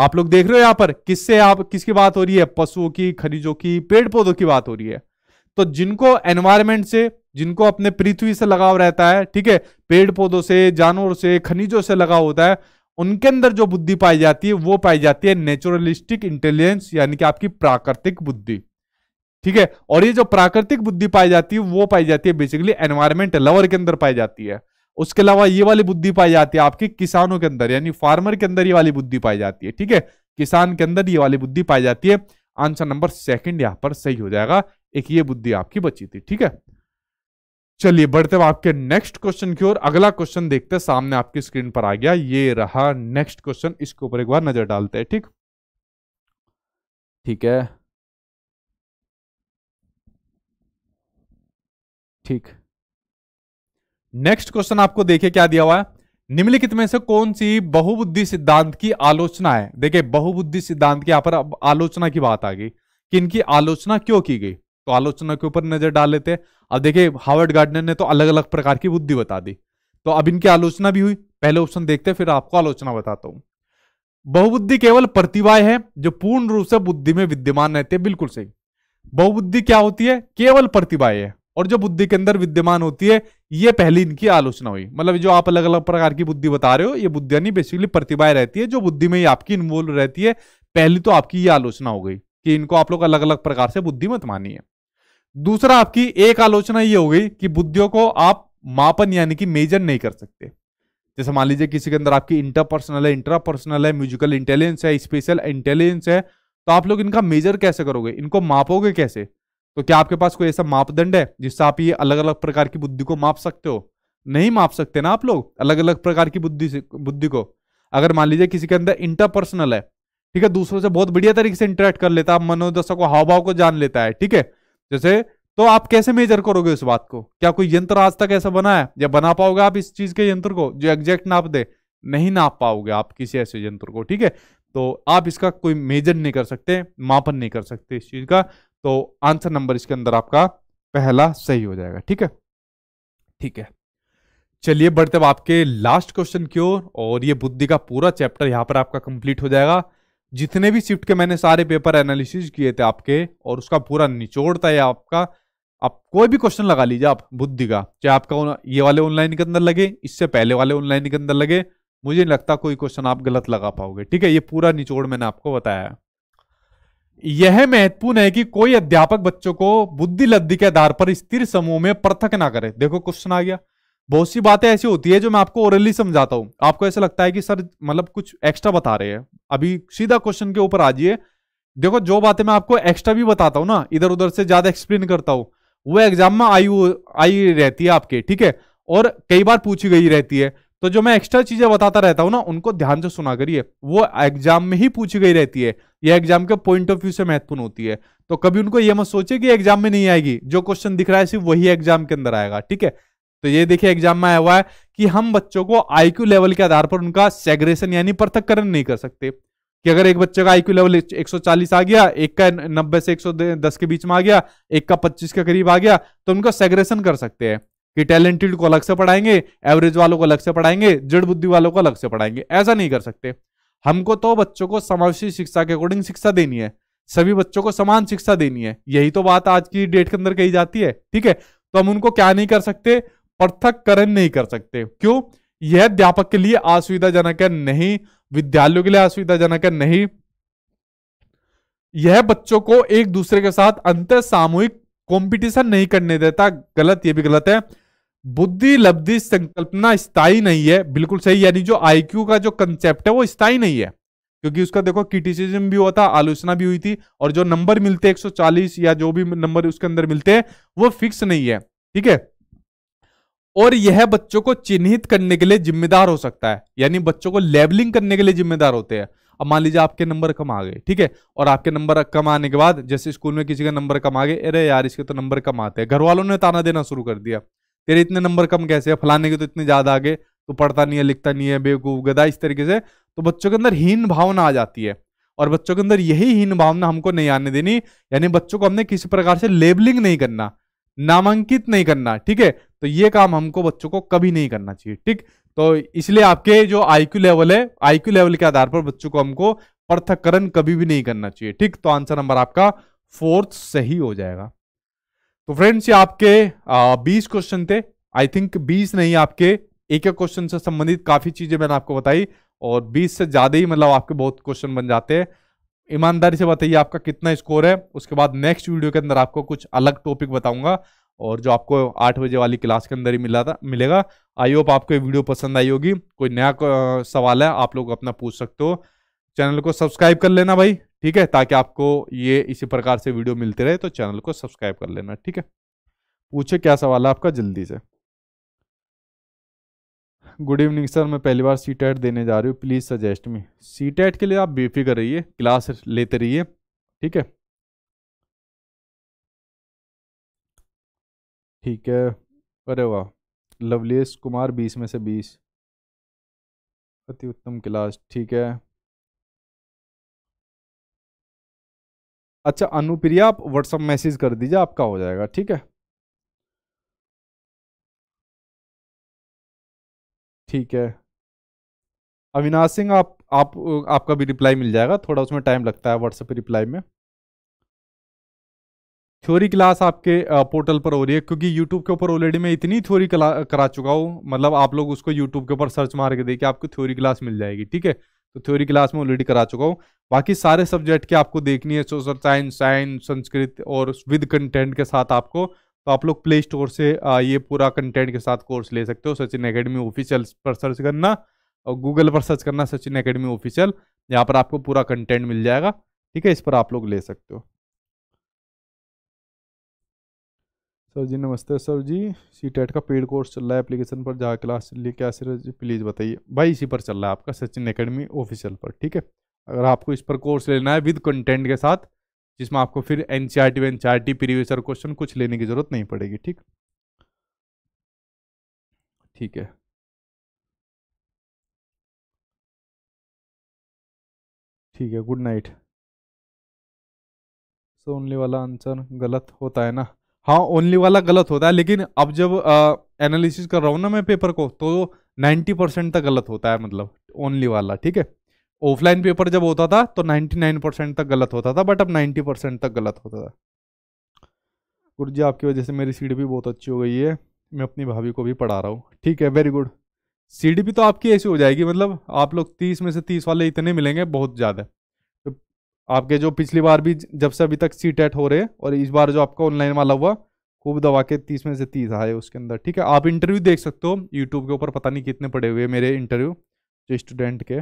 आप लोग देख रहे हो यहां पर किससे आप किसकी बात हो रही है पशुओं की खनिजों की पेड़ पौधों की बात हो रही है तो जिनको एनवायरमेंट से जिनको अपने पृथ्वी से लगाव रहता है ठीक है पेड़ पौधों से जानवरों से खनिजों से लगाव होता है उनके अंदर जो बुद्धि पाई जाती है वो पाई जाती है नेचुरलिस्टिक इंटेलिजेंस यानी कि आपकी प्राकृतिक बुद्धि ठीक है और ये जो प्राकृतिक बुद्धि पाई जाती है वो पाई जाती है बेसिकली एनवायरमेंट लवर के अंदर पाई जाती है उसके अलावा ये वाली बुद्धि पाई जाती है आपके किसानों के अंदर यानी फार्मर के अंदर ये वाली बुद्धि पाई जाती है ठीक है किसान के अंदर ये वाली बुद्धि पाई जाती है आंसर नंबर सेकंड यहां पर सही हो जाएगा एक ये बुद्धि आपकी बची थी ठीक है चलिए बढ़ते हुए आपके नेक्स्ट क्वेश्चन की ओर अगला क्वेश्चन देखते हैं सामने आपकी स्क्रीन पर आ गया ये रहा नेक्स्ट क्वेश्चन इसके ऊपर एक बार नजर डालते हैं ठीक ठीक है ठीक नेक्स्ट क्वेश्चन आपको देखिए क्या दिया हुआ है निम्नलिखित में से कौन सी बहुबुद्धि सिद्धांत की आलोचना है देखिए बहुबुद्धि सिद्धांत की यहां पर आलोचना की बात आ गई कि इनकी आलोचना क्यों की गई तो आलोचना के ऊपर नजर डाल लेते हैं अब देखिए हार्वर्ड गार्डनर ने तो अलग अलग प्रकार की बुद्धि बता दी तो अब इनकी आलोचना भी हुई पहले ऑप्शन देखते हैं फिर आपको आलोचना बताता हूं बहुबुद्धि केवल प्रतिभा है जो पूर्ण रूप से बुद्धि में विद्यमान रहती है बिल्कुल सही बहुबुद्धि क्या होती है केवल प्रतिभा है और जो बुद्धि के अंदर विद्यमान होती है ये पहली इनकी आलोचना हुई मतलब जो आप अलग अलग प्रकार की बुद्धि बता रहे हो ये बुद्धि यानी बेसिकली प्रतिभाएं रहती है जो बुद्धि में ही आपकी इन्वॉल्व रहती है पहली तो आपकी ये आलोचना हो गई कि इनको आप लोग अलग अलग प्रकार से बुद्धि मत मानिए दूसरा आपकी एक आलोचना ये हो गई कि बुद्धियों को आप मापन यानी कि मेजर नहीं कर सकते जैसे मान लीजिए किसी के अंदर आपकी इंटरपर्सनल है इंट्रापर्सनल है म्यूजिकल इंटेलिजेंस है स्पेशल इंटेलिजेंस है तो आप लोग इनका मेजर कैसे करोगे इनको मापोगे कैसे तो क्या आपके पास कोई ऐसा मापदंड है जिससे आप ये अलग अलग प्रकार की बुद्धि को माप सकते हो नहीं माप सकते ना आप लोग अलग अलग प्रकार की बुद्धि से बुद्धि को अगर मान लीजिए किसी के अंदर इंटरपर्सनल है ठीक है दूसरों से बहुत बढ़िया तरीके से इंटरेक्ट कर लेता है मनोदशा को हाव भाव को जान लेता है ठीक है जैसे तो आप कैसे मेजर करोगे उस बात को क्या कोई यंत्र आज तक ऐसा बना है या बना पाओगे आप इस चीज के यंत्र को जो एग्जैक्ट नाप दे नहीं नाप पाओगे आप किसी ऐसे यंत्र को ठीक है तो आप इसका कोई मेजर नहीं कर सकते मापन नहीं कर सकते इस चीज का तो आंसर नंबर इसके अंदर आपका पहला सही हो जाएगा ठीक है ठीक है चलिए बढ़ते हैं आपके लास्ट क्वेश्चन की ओर और ये बुद्धि का पूरा चैप्टर यहाँ पर आपका कंप्लीट हो जाएगा जितने भी शिफ्ट के मैंने सारे पेपर एनालिसिस किए थे आपके और उसका पूरा निचोड़ था ये आपका आप कोई भी क्वेश्चन लगा लीजिए आप बुद्धि का चाहे आपका ये वाले ऑनलाइन के अंदर लगे इससे पहले वाले ऑनलाइन के अंदर लगे मुझे नहीं लगता कोई क्वेश्चन आप गलत लगा पाओगे ठीक है ये पूरा निचोड़ मैंने आपको बताया है यह महत्वपूर्ण है कि कोई अध्यापक बच्चों को बुद्धि लब्धि के आधार पर स्थिर समूह में पृथक ना करे देखो क्वेश्चन आ गया बहुत सी बातें ऐसी होती है जो मैं आपको ओरली समझाता हूं आपको ऐसा लगता है कि सर मतलब कुछ एक्स्ट्रा बता रहे हैं अभी सीधा क्वेश्चन के ऊपर आ जाइए देखो जो बातें मैं आपको एक्स्ट्रा भी बताता हूँ ना इधर उधर से ज्यादा एक्सप्लेन करता हूँ वो एग्जाम में आई आई रहती है आपके ठीक है और कई बार पूछी गई रहती है तो जो मैं एक्स्ट्रा चीजें बताता रहता हूँ ना उनको ध्यान से सुना करिए वो एग्जाम में ही पूछी गई रहती है ये एग्जाम के पॉइंट ऑफ व्यू से महत्वपूर्ण होती है तो कभी उनको ये मत सोचे कि एग्जाम में नहीं आएगी जो क्वेश्चन दिख रहा है सिर्फ वही एग्जाम के अंदर आएगा ठीक है तो ये देखिए एग्जाम में आया हुआ है कि हम बच्चों को आईक्यू लेवल के आधार पर उनका सेग्रेशन यानी पृथककरण नहीं कर सकते कि अगर एक बच्चे का आईक्यू लेवल 140 आ गया एक का 90 से 110 के बीच में आ गया एक का 25 के करीब आ गया तो उनका सेग्रेशन कर सकते हैं कि टैलेंटेड को अलग से पढ़ाएंगे एवरेज वालों को अलग से पढ़ाएंगे जड़ बुद्धि वालों को अलग से पढ़ाएंगे ऐसा नहीं कर सकते हमको तो बच्चों को समावेशी शिक्षा के अकॉर्डिंग शिक्षा देनी है सभी बच्चों को समान शिक्षा देनी है यही तो बात आज की डेट के अंदर कही जाती है ठीक है तो हम उनको क्या नहीं कर सकते पृथककरण नहीं कर सकते क्यों यह अध्यापक के लिए असुविधाजनक है नहीं विद्यालयों के लिए असुविधाजनक है नहीं यह बच्चों को एक दूसरे के साथ अंतर सामूहिक कंपटीशन नहीं करने देता गलत यह भी गलत है बुद्धि लब्धि संकल्पना स्थायी नहीं है बिल्कुल सही यानी जो आईक्यू का जो कंसेप्ट है वो स्थायी नहीं है क्योंकि उसका देखो क्रिटिसिज्म भी हुआ था आलोचना भी हुई थी और जो नंबर मिलते हैं 140 या जो भी नंबर उसके अंदर मिलते हैं वो फिक्स नहीं है ठीक है और यह बच्चों को चिन्हित करने के लिए जिम्मेदार हो सकता है यानी बच्चों को लेबलिंग करने के लिए जिम्मेदार होते हैं अब मान लीजिए आपके नंबर कम आ गए ठीक है और आपके नंबर कम आने के बाद जैसे स्कूल में किसी का नंबर कम आ गए अरे यार इसके तो नंबर कम आते हैं घर वालों ने ताना देना शुरू कर दिया तेरे इतने नंबर कम कैसे है फलाने के तो इतने ज़्यादा आगे तो पढ़ता नहीं है लिखता नहीं है बेवकूफ़ गदा इस तरीके से तो बच्चों के अंदर हीन भावना आ जाती है और बच्चों के अंदर यही हीन भावना हमको नहीं आने देनी यानी बच्चों को हमने किसी प्रकार से लेबलिंग नहीं करना नामांकित नहीं करना ठीक है तो ये काम हमको बच्चों को कभी नहीं करना चाहिए ठीक तो इसलिए आपके जो आईक्यू लेवल है आईक्यू लेवल के आधार पर बच्चों को हमको पृथककरण कभी भी नहीं करना चाहिए ठीक तो आंसर नंबर आपका फोर्थ सही हो जाएगा तो फ्रेंड्स ये आपके बीस क्वेश्चन थे आई थिंक बीस नहीं आपके एक एक क्वेश्चन से संबंधित काफ़ी चीज़ें मैंने आपको बताई और बीस से ज़्यादा ही मतलब आपके बहुत क्वेश्चन बन जाते हैं ईमानदारी से बताइए आपका कितना स्कोर है उसके बाद नेक्स्ट वीडियो के अंदर आपको कुछ अलग टॉपिक बताऊंगा और जो आपको आठ बजे वाली क्लास के अंदर ही मिला था मिलेगा आई होप आपको ये वीडियो पसंद आई होगी कोई नया सवाल है आप लोग अपना पूछ सकते हो चैनल को सब्सक्राइब कर लेना भाई ठीक है ताकि आपको ये इसी प्रकार से वीडियो मिलते रहे तो चैनल को सब्सक्राइब कर लेना ठीक है पूछे क्या सवाल है आपका जल्दी से गुड इवनिंग सर मैं पहली बार सी देने जा रही हूँ प्लीज़ सजेस्ट मी सी के लिए आप बेफिक्र रहिए क्लास लेते रहिए ठीक है ठीक है अरे वाह लवलेश कुमार बीस में से बीस अति उत्तम क्लास ठीक है अच्छा अनुप्रिया आप व्हाट्सअप मैसेज कर दीजिए आपका हो जाएगा ठीक है ठीक है अविनाश सिंह आप आप आपका भी रिप्लाई मिल जाएगा थोड़ा उसमें टाइम लगता है व्हाट्सएप रिप्लाई में थ्योरी क्लास आपके पोर्टल पर हो रही है क्योंकि यूट्यूब के ऊपर ऑलरेडी मैं इतनी थ्योरी करा चुका हूँ मतलब आप लोग उसको यूट्यूब के ऊपर सर्च मार के देखिए आपको थ्योरी क्लास मिल जाएगी ठीक है तो थ्योरी क्लास में ऑलरेडी करा चुका हूँ बाकी सारे सब्जेक्ट के आपको देखनी है सोशल साइंस साइंस संस्कृत और विद कंटेंट के साथ आपको तो आप लोग प्ले स्टोर से ये पूरा कंटेंट के साथ कोर्स ले सकते हो सचिन अकेडमी ऑफिशियल पर सर्च करना और गूगल पर सर्च करना सचिन अकेडमी ऑफिशियल यहाँ पर आपको पूरा कंटेंट मिल जाएगा ठीक है इस पर आप लोग ले सकते हो सर जी नमस्ते sir ji C TET e का पेड कोर्स चल रहा है एप्लीकेशन पर जा क्लास चल रही है क्या सर जी प्लीज़ बताइए भाई इसी पर चल रहा है आपका सचिन अकेडमी ऑफिशियल पर ठीक है अगर आपको इस पर कोर्स लेना है विद कंटेंट के साथ जिसमें आपको फिर N C R T N C R T previous question कुछ लेने की ज़रूरत नहीं पड़ेगी ठीक ठीक है ठीक है गुड नाइट सो ओनली वाला आंसर गलत होता है ना हाँ ओनली वाला गलत होता है लेकिन अब जब एनालिसिस कर रहा हूँ ना मैं पेपर को तो नाइन्टी परसेंट तक गलत होता है मतलब ओनली वाला ठीक है ऑफलाइन पेपर जब होता था तो नाइन्टी नाइन परसेंट तक गलत होता था बट अब नाइन्टी परसेंट तक गलत होता था गुरु जी आपकी वजह से मेरी सीट भी बहुत अच्छी हो गई है मैं अपनी भाभी को भी पढ़ा रहा हूँ ठीक है वेरी गुड सीढ़ी भी तो आपकी ऐसी हो जाएगी मतलब आप लोग तीस में से तीस वाले इतने मिलेंगे बहुत ज़्यादा आपके जो पिछली बार भी जब से अभी तक सी टेट e हो रहे और इस बार जो आपका ऑनलाइन वाला हुआ खूब दबा के तीस में से तीस आए उसके अंदर ठीक है आप इंटरव्यू देख सकते हो यूट्यूब के ऊपर पता नहीं कितने पड़े हुए मेरे इंटरव्यू जो स्टूडेंट के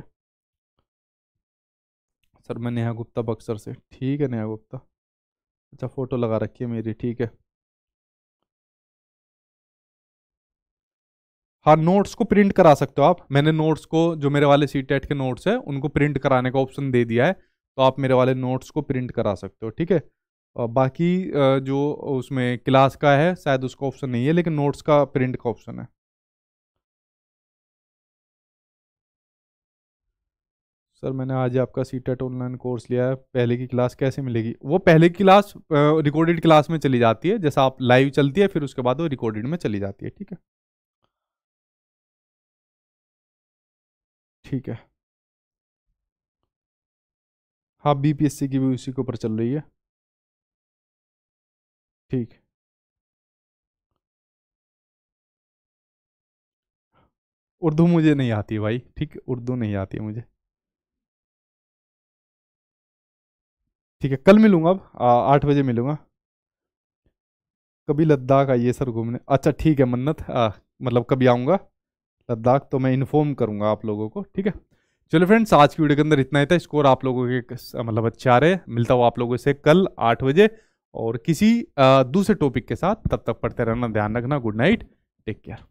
सर मैं नेहा गुप्ता बक्सर से ठीक है नेहा गुप्ता अच्छा फ़ोटो लगा रखी है मेरी ठीक है हाँ नोट्स को प्रिंट करा सकते हो आप मैंने नोट्स को जो मेरे वाले सी टेट e के नोट्स है उनको प्रिंट कराने का ऑप्शन दे दिया है तो आप मेरे वाले नोट्स को प्रिंट करा सकते हो ठीक है बाकी जो उसमें क्लास का है शायद उसका ऑप्शन नहीं है लेकिन नोट्स का प्रिंट का ऑप्शन है सर मैंने आज आपका सी टेट ऑनलाइन कोर्स लिया है पहले की क्लास कैसे मिलेगी वो पहले की क्लास रिकॉर्डेड क्लास में चली जाती है जैसा आप लाइव चलती है फिर उसके बाद वो रिकॉर्डेड में चली जाती है ठीक है ठीक है हाँ बीपीएससी की भी उसी के ऊपर चल रही है ठीक उर्दू मुझे नहीं आती भाई ठीक उर्दू नहीं आती है मुझे ठीक है कल मिलूंगा अब आठ बजे मिलूंगा कभी लद्दाख आइए सर घूमने अच्छा ठीक है मन्नत आ, मतलब कभी आऊँगा लद्दाख तो मैं इन्फॉर्म करूँगा आप लोगों को ठीक है चलो फ्रेंड्स आज की वीडियो के अंदर इतना ही था स्कोर आप लोगों के मतलब अच्छा रहे मिलता हुआ आप लोगों से कल आठ बजे और किसी दूसरे टॉपिक के साथ तब तक पढ़ते रहना ध्यान रखना गुड नाइट टेक केयर